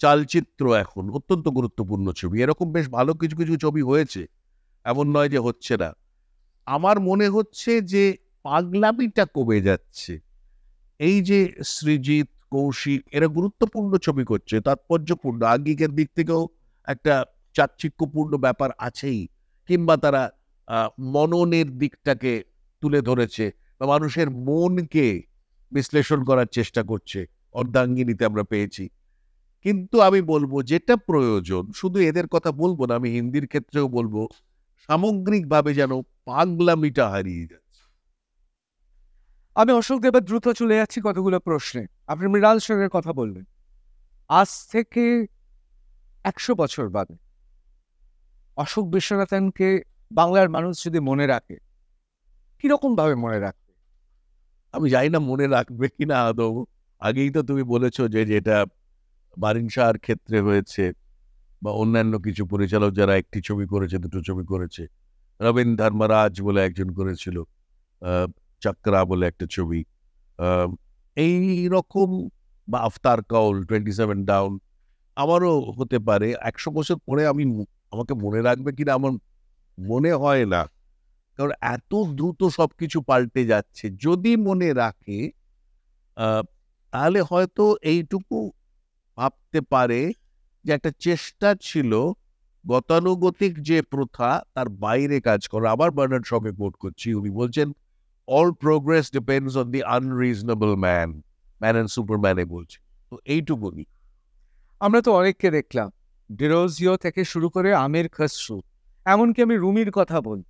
চালচিত্র এখন অত্যন্ত গুরুত্বপূর্ণ ছবি এরকম বেশ ভালো কিছু কিছু ছবি হয়েছে এমন নয় যে হচ্ছে না আমার মনে হচ্ছে যে পাগলামিটা কমে যাচ্ছে এই যে সৃজিত কৌশিক এরা গুরুত্বপূর্ণ ছবি করছে তাৎপর্যপূর্ণ আঙ্গিকের দিক থেকেও একটা চাচ্ছিক্যপূর্ণ ব্যাপার আছেই কিংবা তারা মননের দিকটাকে তুলে ধরেছে বা মানুষের মনকে বিশ্লেষণ করার চেষ্টা করছে অর্ধাঙ্গিনীতে আমরা পেয়েছি কিন্তু আমি বলবো যেটা প্রয়োজন শুধু এদের কথা বলবো না আমি হিন্দির ক্ষেত্রেও বলবো সামগ্রিকভাবে যেন পাগলামিটা হারিয়ে যায় আমি অশোক দেবের দ্রুত চলে যাচ্ছি কতগুলো প্রশ্নে আপনি মৃণাল সেনের কথা বললেন আজ থেকে একশো বছর বাদে অশোক বিশ্বনাথনকে বাংলার মানুষ যদি মনে রাখে কীরকমভাবে মনে রাখবে আমি জানি না মনে রাখবে কি না আদৌ আগেই তো তুমি বলেছো যে যেটা বারিন ক্ষেত্রে হয়েছে বা অন্যান্য কিছু পরিচালক যারা একটি ছবি করেছে দুটো ছবি করেছে রবীন্দ্র ধর্মরাজ বলে একজন করেছিল চক্রা বলে একটা ছবি এইরকম বা Avtar Kaul twenty seven down আমারও হতে পারে একশো বছর পরে আমি আমাকে মনে রাখবে কিনা আমার মনে হয় না কারণ এত দ্রুত সব কিছু পাল্টে যাচ্ছে যদি মনে রাখে তাহলে হয়তো এইটুকু ভাবতে পারে যে একটা চেষ্টা ছিল গতানুগতিক যে প্রথা তার বাইরে কাজ করা আবার বার্নার্ড সবে কোট করছি উনি বলছেন all progress depends on the unreasonable man man and সুপারম্যানে বলছি তো এইটুকুনি আমরা তো অনেককে দেখলাম ডেরোজিও থেকে শুরু করে আমির খসরু এমনকি আমি রুমির কথা বলব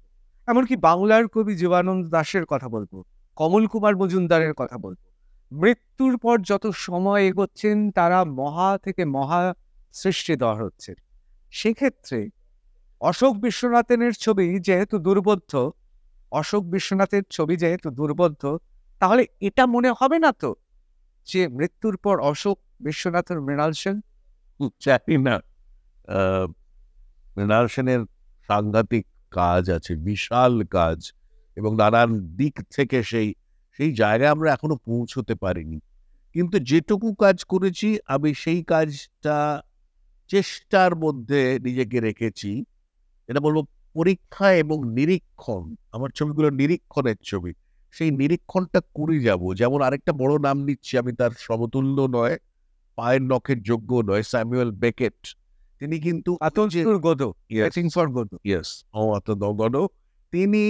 এমনকি বাংলার কবি জীবানন্দ দাসের কথা বলবো কমল কুমার মজুমদারের কথা বলবো মৃত্যুর পর যত সময় এগোচ্ছেন তারা মহা থেকে মহা সৃষ্টি দেওয়া হচ্ছে সেক্ষেত্রে অশোক বিশ্বনাথনের ছবি যেহেতু দুর্বোধ্য অশোক বিশ্বনাথের ছবি যেহেতু দুর্বোধ্য তাহলে এটা মনে হবে না তো যে মৃত্যুর পর অশোক বিশ্বনাথের মৃণাল সেন জানি না মৃণাল সেনের সাংঘাতিক কাজ আছে বিশাল কাজ এবং নানান দিক থেকে সেই সেই জায়গায় আমরা এখনো পৌঁছতে পারিনি কিন্তু যেটুকু কাজ করেছি আমি সেই কাজটা চেষ্টার মধ্যে নিজেকে রেখেছি এটা বলবো পরীক্ষা এবং নিরীক্ষণ আমার ছবিগুলো নিরীক্ষণের ছবি সেই নিরীক্ষণটা করে যাব যেমন আরেকটা বড় নাম নিচ্ছি আমি তার সমতুল্য নয় পায়ের নখের যোগ্য নয় স্যামুয়েল বেকেট তিনি কিন্তু তিনি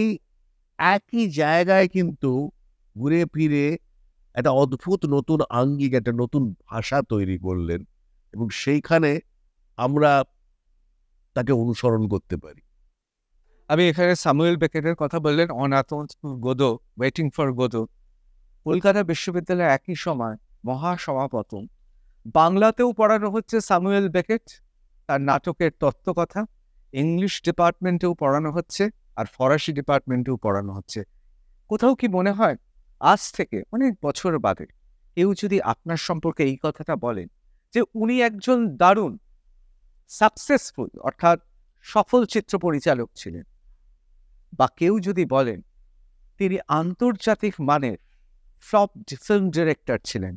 একই জায়গায় কিন্তু ঘুরে ফিরে একটা অদ্ভুত নতুন আঙ্গিক একটা নতুন ভাষা তৈরি করলেন এবং সেইখানে আমরা তাকে অনুসরণ করতে পারি আমি এখানে সামুয়েল বেকেটের কথা বললেন অনাতন Godot waiting for Godot Kolkata বিশ্ববিদ্যালয়ের একই সময় মহাসমাপতন বাংলাতেও পড়ানো হচ্ছে সামুয়েল বেকেট তার নাটকের তত্ত্বকথা ইংলিশ ডিপার্টমেন্টেও পড়ানো হচ্ছে আর ফরাসি ডিপার্টমেন্টেও পড়ানো হচ্ছে কোথাও কি মনে হয় আজ থেকে অনেক বছর বাদে কেউ যদি আপনার সম্পর্কে এই কথাটা বলেন যে উনি একজন দারুণ সাকসেসফুল অর্থাৎ সফল চিত্র পরিচালক ছিলেন বা কেউ যদি বলেন তিনি আন্তর্জাতিক মানের ফ্লপ ফিল্ম ডিরেক্টর ছিলেন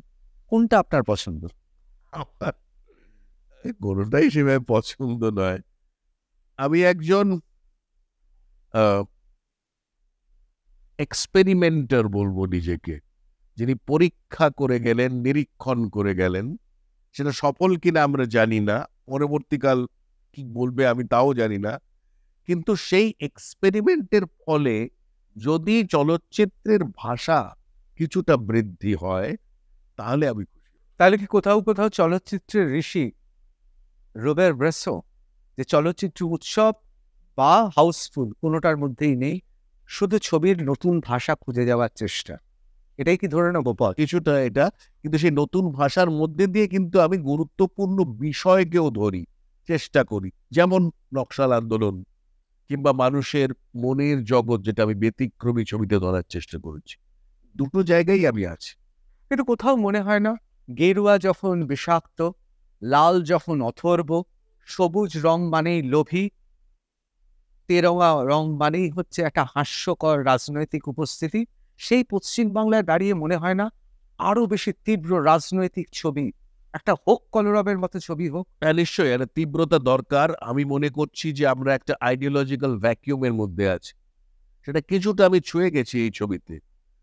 কোনটা আপনার পছন্দ কোনটা হিসেবে পছন্দ নয় আমি একজন এক্সপেরিমেন্টার বলবো নিজেকে যিনি পরীক্ষা করে গেলেন নিরীক্ষণ করে গেলেন সেটা সফল কিনা আমরা জানি না পরবর্তীকাল কি বলবে আমি তাও জানি না কিন্তু সেই এক্সপেরিমেন্টের ফলে যদি চলচ্চিত্রের ভাষা কিছুটা বৃদ্ধি হয় তাহলে আমি খুশি তাহলে কি কোথাও কোথাও চলচ্চিত্রের ঋষি রোবের ব্রেসো যে চলচ্চিত্র উৎসব বা হাউসফুল কোনোটার মধ্যেই নেই শুধু ছবির নতুন ভাষা খুঁজে যাওয়ার চেষ্টা এটাই কি ধরে নেব কিছুটা এটা কিন্তু সেই নতুন ভাষার মধ্যে দিয়ে কিন্তু আমি গুরুত্বপূর্ণ বিষয়কেও ধরি চেষ্টা করি যেমন নকশাল আন্দোলন কিংবা মানুষের মনের জগৎ যেটা আমি ব্যতিক্রমী ছবিতে ধরার চেষ্টা করেছি দুটো জায়গায় আমি আছি এটু কোথাও মনে হয় না গেরুয়া যখন বিষাক্ত লাল যখন অথর্ব সবুজ রং মানেই লোভী তেরঙা রং মানেই হচ্ছে একটা হাস্যকর রাজনৈতিক উপস্থিতি সেই পশ্চিমবাংলায় দাঁড়িয়ে মনে হয় না আরও বেশি তীব্র রাজনৈতিক ছবি একটা হোক কলোরামের মতো ছবি হোক হ্যাঁ নিশ্চয়ই একটা তীব্রতা দরকার আমি মনে করছি যে আমরা একটা আইডিওলজিক্যাল ভ্যাকিউমের মধ্যে আছি সেটা কিছুটা আমি ছুঁয়ে গেছি এই ছবিতে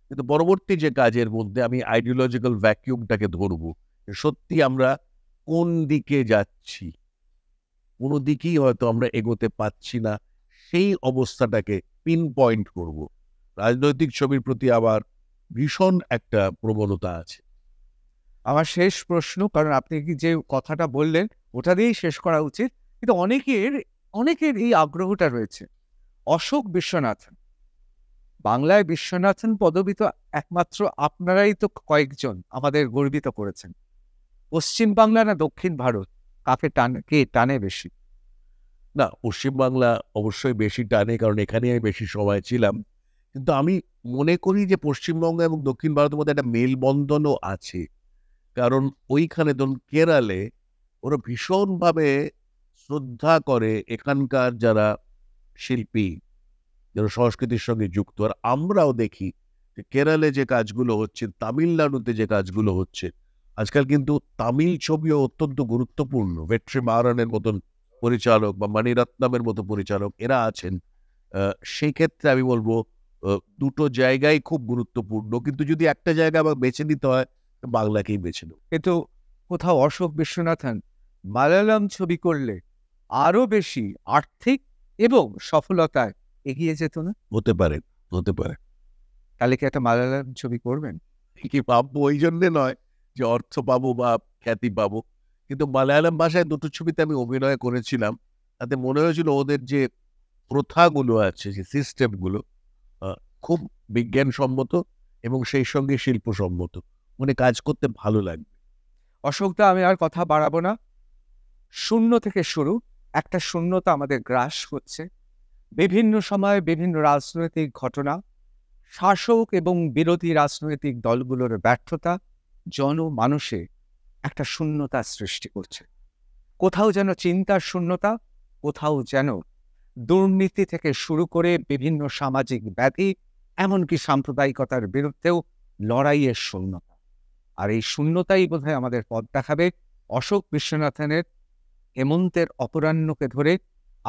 কিন্তু পরবর্তী যে কাজের মধ্যে আমি আইডিওলজিক্যাল ভ্যাকিউমটাকে ধরবো সত্যি আমরা কোন দিকে যাচ্ছি কোনো দিকেই হয়তো আমরা এগোতে পাচ্ছি না সেই অবস্থাটাকে পিন পয়েন্ট করব রাজনৈতিক ছবির প্রতি আবার ভীষণ একটা প্রবণতা আছে আমার শেষ প্রশ্ন কারণ আপনি কি যে কথাটা বললেন ওটা দিয়েই শেষ করা উচিত কিন্তু অনেকের অনেকের এই আগ্রহটা রয়েছে অশোক বিশ্বনাথন বাংলায় বিশ্বনাথন পদবী তো একমাত্র আপনারাই তো কয়েকজন আমাদের গর্বিত করেছেন পশ্চিম বাংলা না দক্ষিণ ভারত কাকে টানে কে টানে বেশি না পশ্চিমবাংলা অবশ্যই বেশি টানে কারণ এখানে আমি বেশি সময় ছিলাম কিন্তু আমি মনে করি যে পশ্চিমবঙ্গ এবং দক্ষিণ ভারতের মধ্যে একটা মেলবন্ধনও আছে কারণ ওইখানে ধরুন কেরালে ওরা ভীষণভাবে শ্রদ্ধা করে এখানকার যারা শিল্পী যারা সংস্কৃতির সঙ্গে যুক্ত আর আমরাও দেখি যে কেরালে যে কাজগুলো হচ্ছে তামিলনাড়ুতে যে কাজগুলো হচ্ছে আজকাল কিন্তু তামিল ছবিও অত্যন্ত গুরুত্বপূর্ণ ভেট্রি মারানের মতন পরিচালক বা মানিরত্নামের মতো পরিচালক এরা আছেন সেই ক্ষেত্রে আমি বলবো দুটো জায়গায় খুব গুরুত্বপূর্ণ কিন্তু যদি একটা জায়গা আমার বেছে নিতে হয় বাংলাকেই বেছে নেব কিন্তু কোথাও অশোক বিশ্বনাথন মালায়ালাম ছবি করলে আরও বেশি আর্থিক এবং সফলতায় এগিয়ে যেত না হতে পারে হতে পারে তাহলে কি একটা মালায়ালাম ছবি করবেন কি পাবো ওই জন্যে নয় যে অর্থ পাবো বা খ্যাতি পাবো কিন্তু মালায়ালাম ভাষায় দুটো ছবিতে আমি অভিনয় করেছিলাম তাতে মনে হয়েছিল ওদের যে প্রথাগুলো আছে যে সিস্টেমগুলো খুব বিজ্ঞানসম্মত এবং সেই সঙ্গে শিল্পসম্মত মনে কাজ করতে ভালো লাগবে অশোকদা আমি আর কথা বাড়াবো না শূন্য থেকে শুরু একটা শূন্যতা আমাদের গ্রাস হচ্ছে বিভিন্ন সময়ে বিভিন্ন রাজনৈতিক ঘটনা শাসক এবং বিরোধী রাজনৈতিক দলগুলোর ব্যর্থতা জনমানুষে একটা শূন্যতা সৃষ্টি করছে কোথাও যেন চিন্তার শূন্যতা কোথাও যেন দুর্নীতি থেকে শুরু করে বিভিন্ন সামাজিক ব্যাধি এমনকি সাম্প্রদায়িকতার বিরুদ্ধেও লড়াইয়ের শূন্যতা আর এই শূন্যতাই বোধহয় আমাদের পথ দেখাবে অশোক বিশ্বনাথনের হেমন্তের অপরাহ্নকে ধরে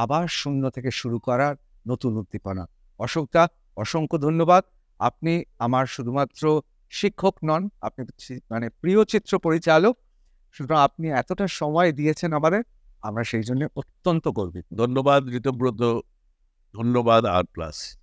আবার শূন্য থেকে শুরু করার নতুন উদ্দীপনা অশোকদা অসংখ্য ধন্যবাদ আপনি আমার শুধুমাত্র শিক্ষক নন আপনি মানে প্রিয় চিত্র পরিচালক সুতরাং আপনি এতটা সময় দিয়েছেন আমাদের আমরা সেই জন্য অত্যন্ত গর্বিত ধন্যবাদ ঋতব্রত ধন্যবাদ আর প্লাস